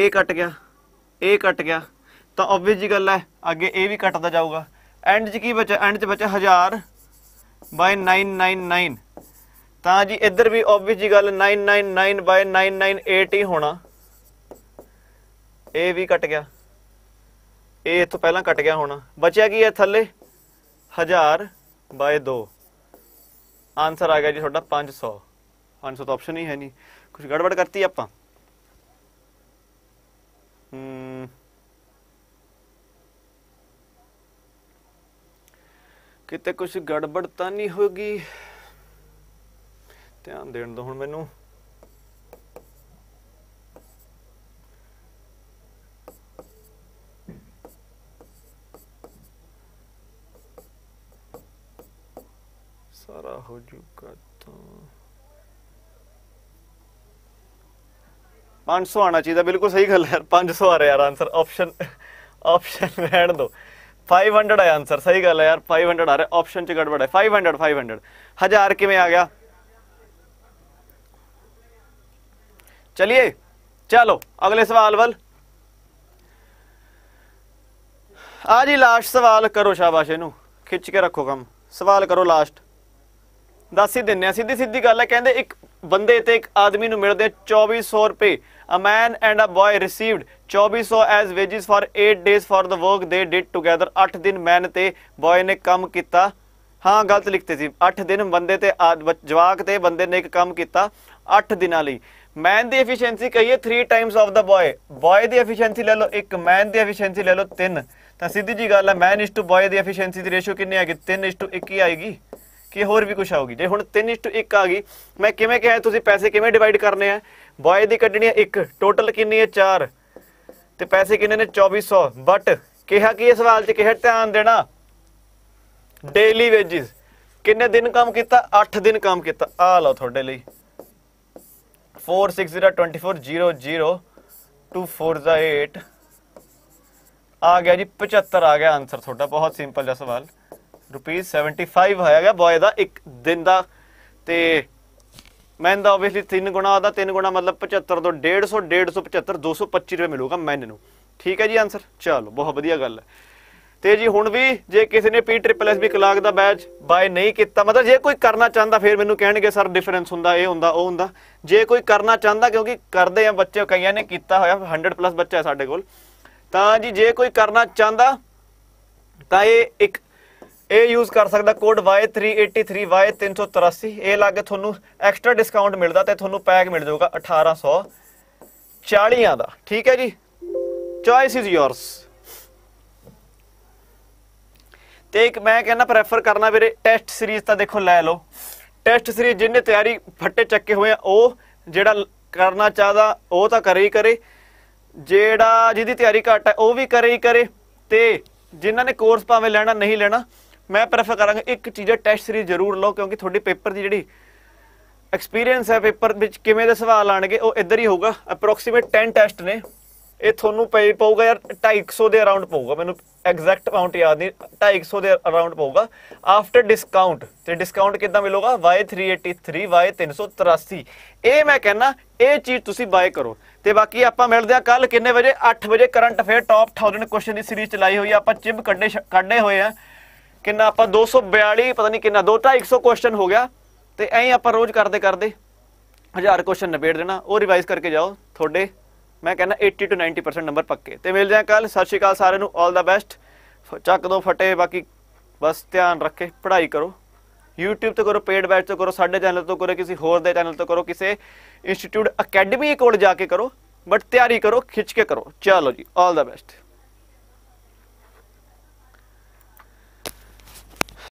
ਇਹ ਕੱਟ ਗਿਆ ਇਹ ਕੱਟ ਗਿਆ ਤਾਂ ਆਬਵੀਅਸ ਜੀ ਗੱਲ ਹੈ ਅੱਗੇ ਇਹ ਵੀ ਕੱਟਦਾ ਜਾਊਗਾ ਐਂਡ 'ਚ ਕੀ ਬਚਿਆ ਐਂਡ 'ਚ ਬਚਿਆ 1000 ਬਾਈ 999 ਤਾਂ ਜੀ ਇੱਧਰ ਵੀ ਆਬਵੀਅਸ ਜੀ ਗੱਲ 999 ਬਾਈ 998 ਹੀ ਹੋਣਾ ਇਹ ਵੀ ਕੱਟ ਗਿਆ ਇਹ ਇਥੋਂ ਪਹਿਲਾਂ ਕੱਟ ਗਿਆ ਹੋਣਾ ਬਚਿਆ ਕੀ ਹੈ ਥੱਲੇ 1000 ਬਾਏ 2 ਆਨਸਰ ਆ ਗਿਆ ਜੀ ਤੁਹਾਡਾ 500 500 ਤਾਂ ਆਪਸ਼ਨ ਹੀ ਹੈ ਨਹੀਂ ਕੁਝ ਗੜਬੜ ਕਰਤੀ ਆਪਾਂ ਕਿਤੇ ਕੁਝ ਗੜਬੜ ਤਾਂ ਨਹੀਂ ਹੋਗੀ ਧਿਆਨ ਦੇਣ ਦੋ ਹੁਣ ਮੈਨੂੰ सारा ਹੋ चुका ਤਾਂ 500 ਆਣਾ ਚਾਹੀਦਾ ਬਿਲਕੁਲ ਸਹੀ ਗੱਲ ਹੈ 500 ਆ ਰਿਹਾ ਯਾਰ ਆਨਸਰ ਆਪਸ਼ਨ ਆਪਸ਼ਨ ਰਹਿਣ ਦੋ 500 ਆ ਆਨਸਰ ਸਹੀ ਗੱਲ ਹੈ ਯਾਰ 500 ਆ ਰਿਹਾ ਆਪਸ਼ਨ ਚ ਗੜਬੜ ਹੈ 500 500 ਹਜ਼ਾਰ ਕਿਵੇਂ ਆ ਗਿਆ ਚਲਿਏ ਚਲੋ ਅਗਲੇ ਸਵਾਲ ਵੱਲ ਆ ਜੀ ਲਾਸਟ ਸਵਾਲ ਕਰੋ ਸ਼ਾਬਾਸ਼ ਇਹਨੂੰ ਖਿੱਚ ਕੇ ਰੱਖੋ ਕੰਮ ਸਵਾਲ ਕਰੋ ਲਾਸਟ ਦੱਸ ਹੀ ਦਿੰਨੇ ਆ ਸਿੱਧੀ ਸਿੱਧੀ ਗੱਲ ਹੈ ਕਹਿੰਦੇ ਇੱਕ ਬੰਦੇ ਤੇ ਇੱਕ ਆਦਮੀ ਨੂੰ ਮਿਲਦੇ 2400 ਰੁਪਏ a man and a boy received 2400 as wages for 8 days for the work they did together 8 ਦਿਨ ਮੈਨ ਤੇ ਬॉय ਨੇ ਕੰਮ ਕੀਤਾ ਹਾਂ ਗਲਤ ਲਿਖਤੇ ਸੀ 8 ਦਿਨ ਬੰਦੇ ਤੇ ਜਵਾਕ ਤੇ ਬੰਦੇ ਨੇ ਇੱਕ ਕੰਮ ਕੀਤਾ 8 ਦਿਨਾਂ ਲਈ ਮੈਨ ਦੀ ਐਫੀਸ਼ੀਐਂਸੀ ਕਹੀਏ 3 times of the boy boy ਦੀ ਐਫੀਸ਼ੀਐਂਸੀ ਲੈ ਲਓ ਇੱਕ ਮੈਨ ਦੀ ਐਫੀਸ਼ੀਐਂਸੀ ਲੈ ਲਓ 3 ਤਾਂ ਸਿੱਧੀ ਜੀ ਗੱਲ ਹੈ ਮੈਨ ਇਸ ਟੂ ਬॉय ਦੀ ਐਫੀਸ਼ੀਐਂਸੀ ਦੀ ਰੇਸ਼ੋ ਕਿੰਨੀ ਆਏਗੀ ਹੀ ਆਏਗੀ ਕਿ ਹੋਰ ਵੀ ਕੁਝ ਆਉਗੀ ਜੇ ਹੁਣ 3:1 ਆ ਗਈ ਮੈਂ ਕਿਵੇਂ ਕਿਹਾ ਤੁਸੀਂ ਪੈਸੇ ਕਿਵੇਂ ਡਿਵਾਈਡ ਕਰਨੇ ਆ ਬॉय ਦੀ ਕੱਢਣੀ ਹੈ 1 ਟੋਟਲ ਕਿੰਨੀ ਹੈ 4 ਤੇ ਪੈਸੇ ਕਿੰਨੇ ਨੇ 2400 ਬਟ ਕਿਹਾ ਕਿ ਇਹ ਸਵਾਲ 'ਚ ਕਿਹੜਾ ਧਿਆਨ ਦੇਣਾ ਡੇਲੀ ਵੇਜਸ ਕਿੰਨੇ ਦਿਨ ਕੰਮ ਕੀਤਾ 8 ਦਿਨ ਕੰਮ ਕੀਤਾ ਆ ਲਓ ਤੁਹਾਡੇ ਲਈ 4602400248 ਆ ਗਿਆ ਜੀ 75 ਆ ਗਿਆ ਆਨਸਰ ਤੁਹਾਡਾ ਬਹੁਤ ਸਿੰਪਲ ਜਿਹਾ ਸਵਾਲ ਰੁਪੀਸ 75 ਹੋਇਆ ਗਿਆ ਬੋਏ ਦਾ ਇੱਕ ਦਿਨ ਦਾ ਤੇ ਮੈਨ ਦਾ ਆਬਵੀਅਸਲੀ 3 ਗੁਣਾ ਦਾ 3 ਗੁਣਾ ਮਤਲਬ 75 ਤੋਂ 150 175 225 ਰੁਪਏ ਮਿਲੂਗਾ ਮੈਨ ਨੂੰ ਠੀਕ ਹੈ ਜੀ ਆਨਸਰ ਚਲੋ ਬਹੁਤ ਵਧੀਆ ਗੱਲ ਹੈ ਤੇ ਜੀ ਹੁਣ ਵੀ ਜੇ ਕਿਸੇ ਨੇ P triple S V clerk ਦਾ ਬੈਚ ਬਾਏ ਨਹੀਂ ਕੀਤਾ ਮਤਲਬ ਜੇ ਕੋਈ ਕਰਨਾ ਚਾਹੁੰਦਾ ਫਿਰ ਮੈਨੂੰ ਕਹਿਣਗੇ ਸਰ ਡਿਫਰੈਂਸ ਹੁੰਦਾ ਇਹ ਹੁੰਦਾ ਉਹ ਹੁੰਦਾ ਜੇ ਕੋਈ ਕਰਨਾ ਚਾਹੁੰਦਾ ਕਿਉਂਕਿ ਕਰਦੇ ਆ ਬੱਚੇ ਕਈਆਂ ਨੇ ਕੀਤਾ ਹੋਇਆ 100 ਪਲੱਸ ਬੱਚਾ ਹੈ ਸਾਡੇ ਕੋਲ ਤਾਂ ਜੀ ਜੇ ਕੋਈ ਕਰਨਾ ਚਾਹੁੰਦਾ ਤਾਂ ਇਹ ਇੱਕ ਇਹ ਯੂਜ਼ ਕਰ ਸਕਦਾ ਕੋਡ Y383 Y383 ਇਹ ਲਾਗੇ ਤੁਹਾਨੂੰ ਐਕਸਟਰਾ ਡਿਸਕਾਊਂਟ ਮਿਲਦਾ ਤੇ ਤੁਹਾਨੂੰ ਪੈਕ ਮਿਲ ਜਾਊਗਾ 1840 ਦਾ ਠੀਕ ਹੈ ਜੀ ਚੋਇਸ ਇਜ਼ ਯੋਰਸ ਤੇ ਇੱਕ ਮੈਂ ਕਹਿੰਦਾ ਪ੍ਰੈਫਰ ਕਰਨਾ ਵੀਰੇ ਟੈਸਟ ਸੀਰੀਜ਼ ਤਾਂ ਦੇਖੋ ਲੈ ਲਓ ਟੈਸਟ ਸੀਰੀਜ਼ ਜਿੰਨੇ ਤਿਆਰੀ ਫੱਟੇ ਚੱਕੇ ਹੋਏ ਆ ਉਹ ਜਿਹੜਾ ਕਰਨਾ ਚਾਹਦਾ ਉਹ ਤਾਂ ਕਰੇ ਹੀ ਕਰੇ ਜਿਹੜਾ ਜਿਹਦੀ ਤਿਆਰੀ ਘੱਟ ਹੈ ਉਹ ਵੀ ਕਰੇ ਹੀ ਕਰੇ ਤੇ ਜਿਨ੍ਹਾਂ ਨੇ ਕੋਰਸ ਭਾਵੇਂ ਲੈਣਾ ਨਹੀਂ ਲੈਣਾ ਮੈਂ ਪ੍ਰੈਫਰ ਕਰਾਂਗਾ ਇੱਕ ਚੀਜ਼ ਹੈ ਟੈਸਟ ਸੀਰੀਜ਼ ਜ਼ਰੂਰ ਲਓ ਕਿਉਂਕਿ ਤੁਹਾਡੀ ਪੇਪਰ ਦੀ ਜਿਹੜੀ ਐਕਸਪੀਰੀਅੰਸ ਹੈ ਪੇਪਰ ਵਿੱਚ ਕਿਵੇਂ ਦੇ ਸਵਾਲ ਆਣਗੇ ਉਹ ਇੱਧਰ ਹੀ ਹੋਊਗਾ ਅਪਰੋਕਸੀਮੇਟ 10 ਟੈਸਟ ਨੇ ਇਹ ਤੁਹਾਨੂੰ ਪਈ ਪਊਗਾ ਯਾਰ 250 ਦੇ ਅਰਾਊਂਡ ਪਊਗਾ ਮੈਨੂੰ ਐਗਜ਼ੈਕਟ ਅਮਾਉਂਟ ਯਾਦ ਨਹੀਂ 250 ਦੇ ਅਰਾਊਂਡ ਪਊਗਾ ਆਫਟਰ ਡਿਸਕਾਊਂਟ ਤੇ ਡਿਸਕਾਊਂਟ ਕਿੱਦਾਂ ਮਿਲੂਗਾ Y383 Y383 ਇਹ ਮੈਂ ਕਹਿੰਨਾ ਇਹ ਚੀਜ਼ ਤੁਸੀਂ ਬਾਏ ਕਰੋ ਤੇ ਬਾਕੀ ਆਪਾਂ ਮਿਲਦੇ ਆ ਕੱਲ ਕਿੰਨੇ ਵਜੇ 8 ਵਜੇ ਕਰੰਟ ਅਫੇਅਰ ਟੌਪ 1000 ਕੁਐਸਚਨ ਦੀ ਸੀਰੀਜ਼ ਚਲਾਈ ਹੋਈ ਆ ਆਪਾਂ ਚਿਬ ਕੱਢੇ ਕੱਢੇ ਹੋਏ ਆ ਕਿੰਨਾ ਆਪਾਂ 242 ਪਤਾ ਨਹੀਂ ਕਿੰਨਾ 2-250 ਕੁਐਸਚਨ ਹੋ ਗਿਆ ਤੇ ਐਂ ਆਪਾਂ ਰੋਜ਼ ਕਰਦੇ ਕਰਦੇ 1000 ਕੁਐਸਚਨ ਨਿਬੇੜ ਦੇਣਾ ਉਹ ਰਿਵਾਈਜ਼ ਕਰਕੇ ਜਾਓ ਤੁਹਾਡੇ ਮੈਂ ਕਹਿੰਦਾ 80 ਤੋਂ 90% ਨੰਬਰ ਪੱਕੇ ਤੇ ਮਿਲ ਜਾਏ ਕੱਲ ਸਤਿ ਸ਼੍ਰੀ ਅਕਾਲ ਸਾਰਿਆਂ ਨੂੰ 올 ਦਾ ਬੈਸਟ ਚੱਕ ਦੋ ਫਟੇ ਬਾਕੀ ਬਸ ਧਿਆਨ ਰੱਖੇ ਪੜ੍ਹਾਈ ਕਰੋ YouTube ਤੇ ਕਰੋ ਪੇਡ ਬੈਚ ਤੇ ਕਰੋ ਸਾਡੇ ਚੈਨਲ ਤੋਂ ਕਰੋ ਕਿਸੇ ਹੋਰ ਦੇ ਚੈਨਲ ਤੋਂ ਕਰੋ ਕਿਸੇ ਇੰਸਟੀਚਿਊਟ ਅਕੈਡਮੀ ਕੋਲ ਜਾ ਕੇ ਕਰੋ ਬਟ ਤਿਆਰੀ ਕਰੋ ਖਿੱਚ ਕੇ ਕਰੋ ਚਲੋ ਜੀ 올 ਦਾ ਬੈਸਟ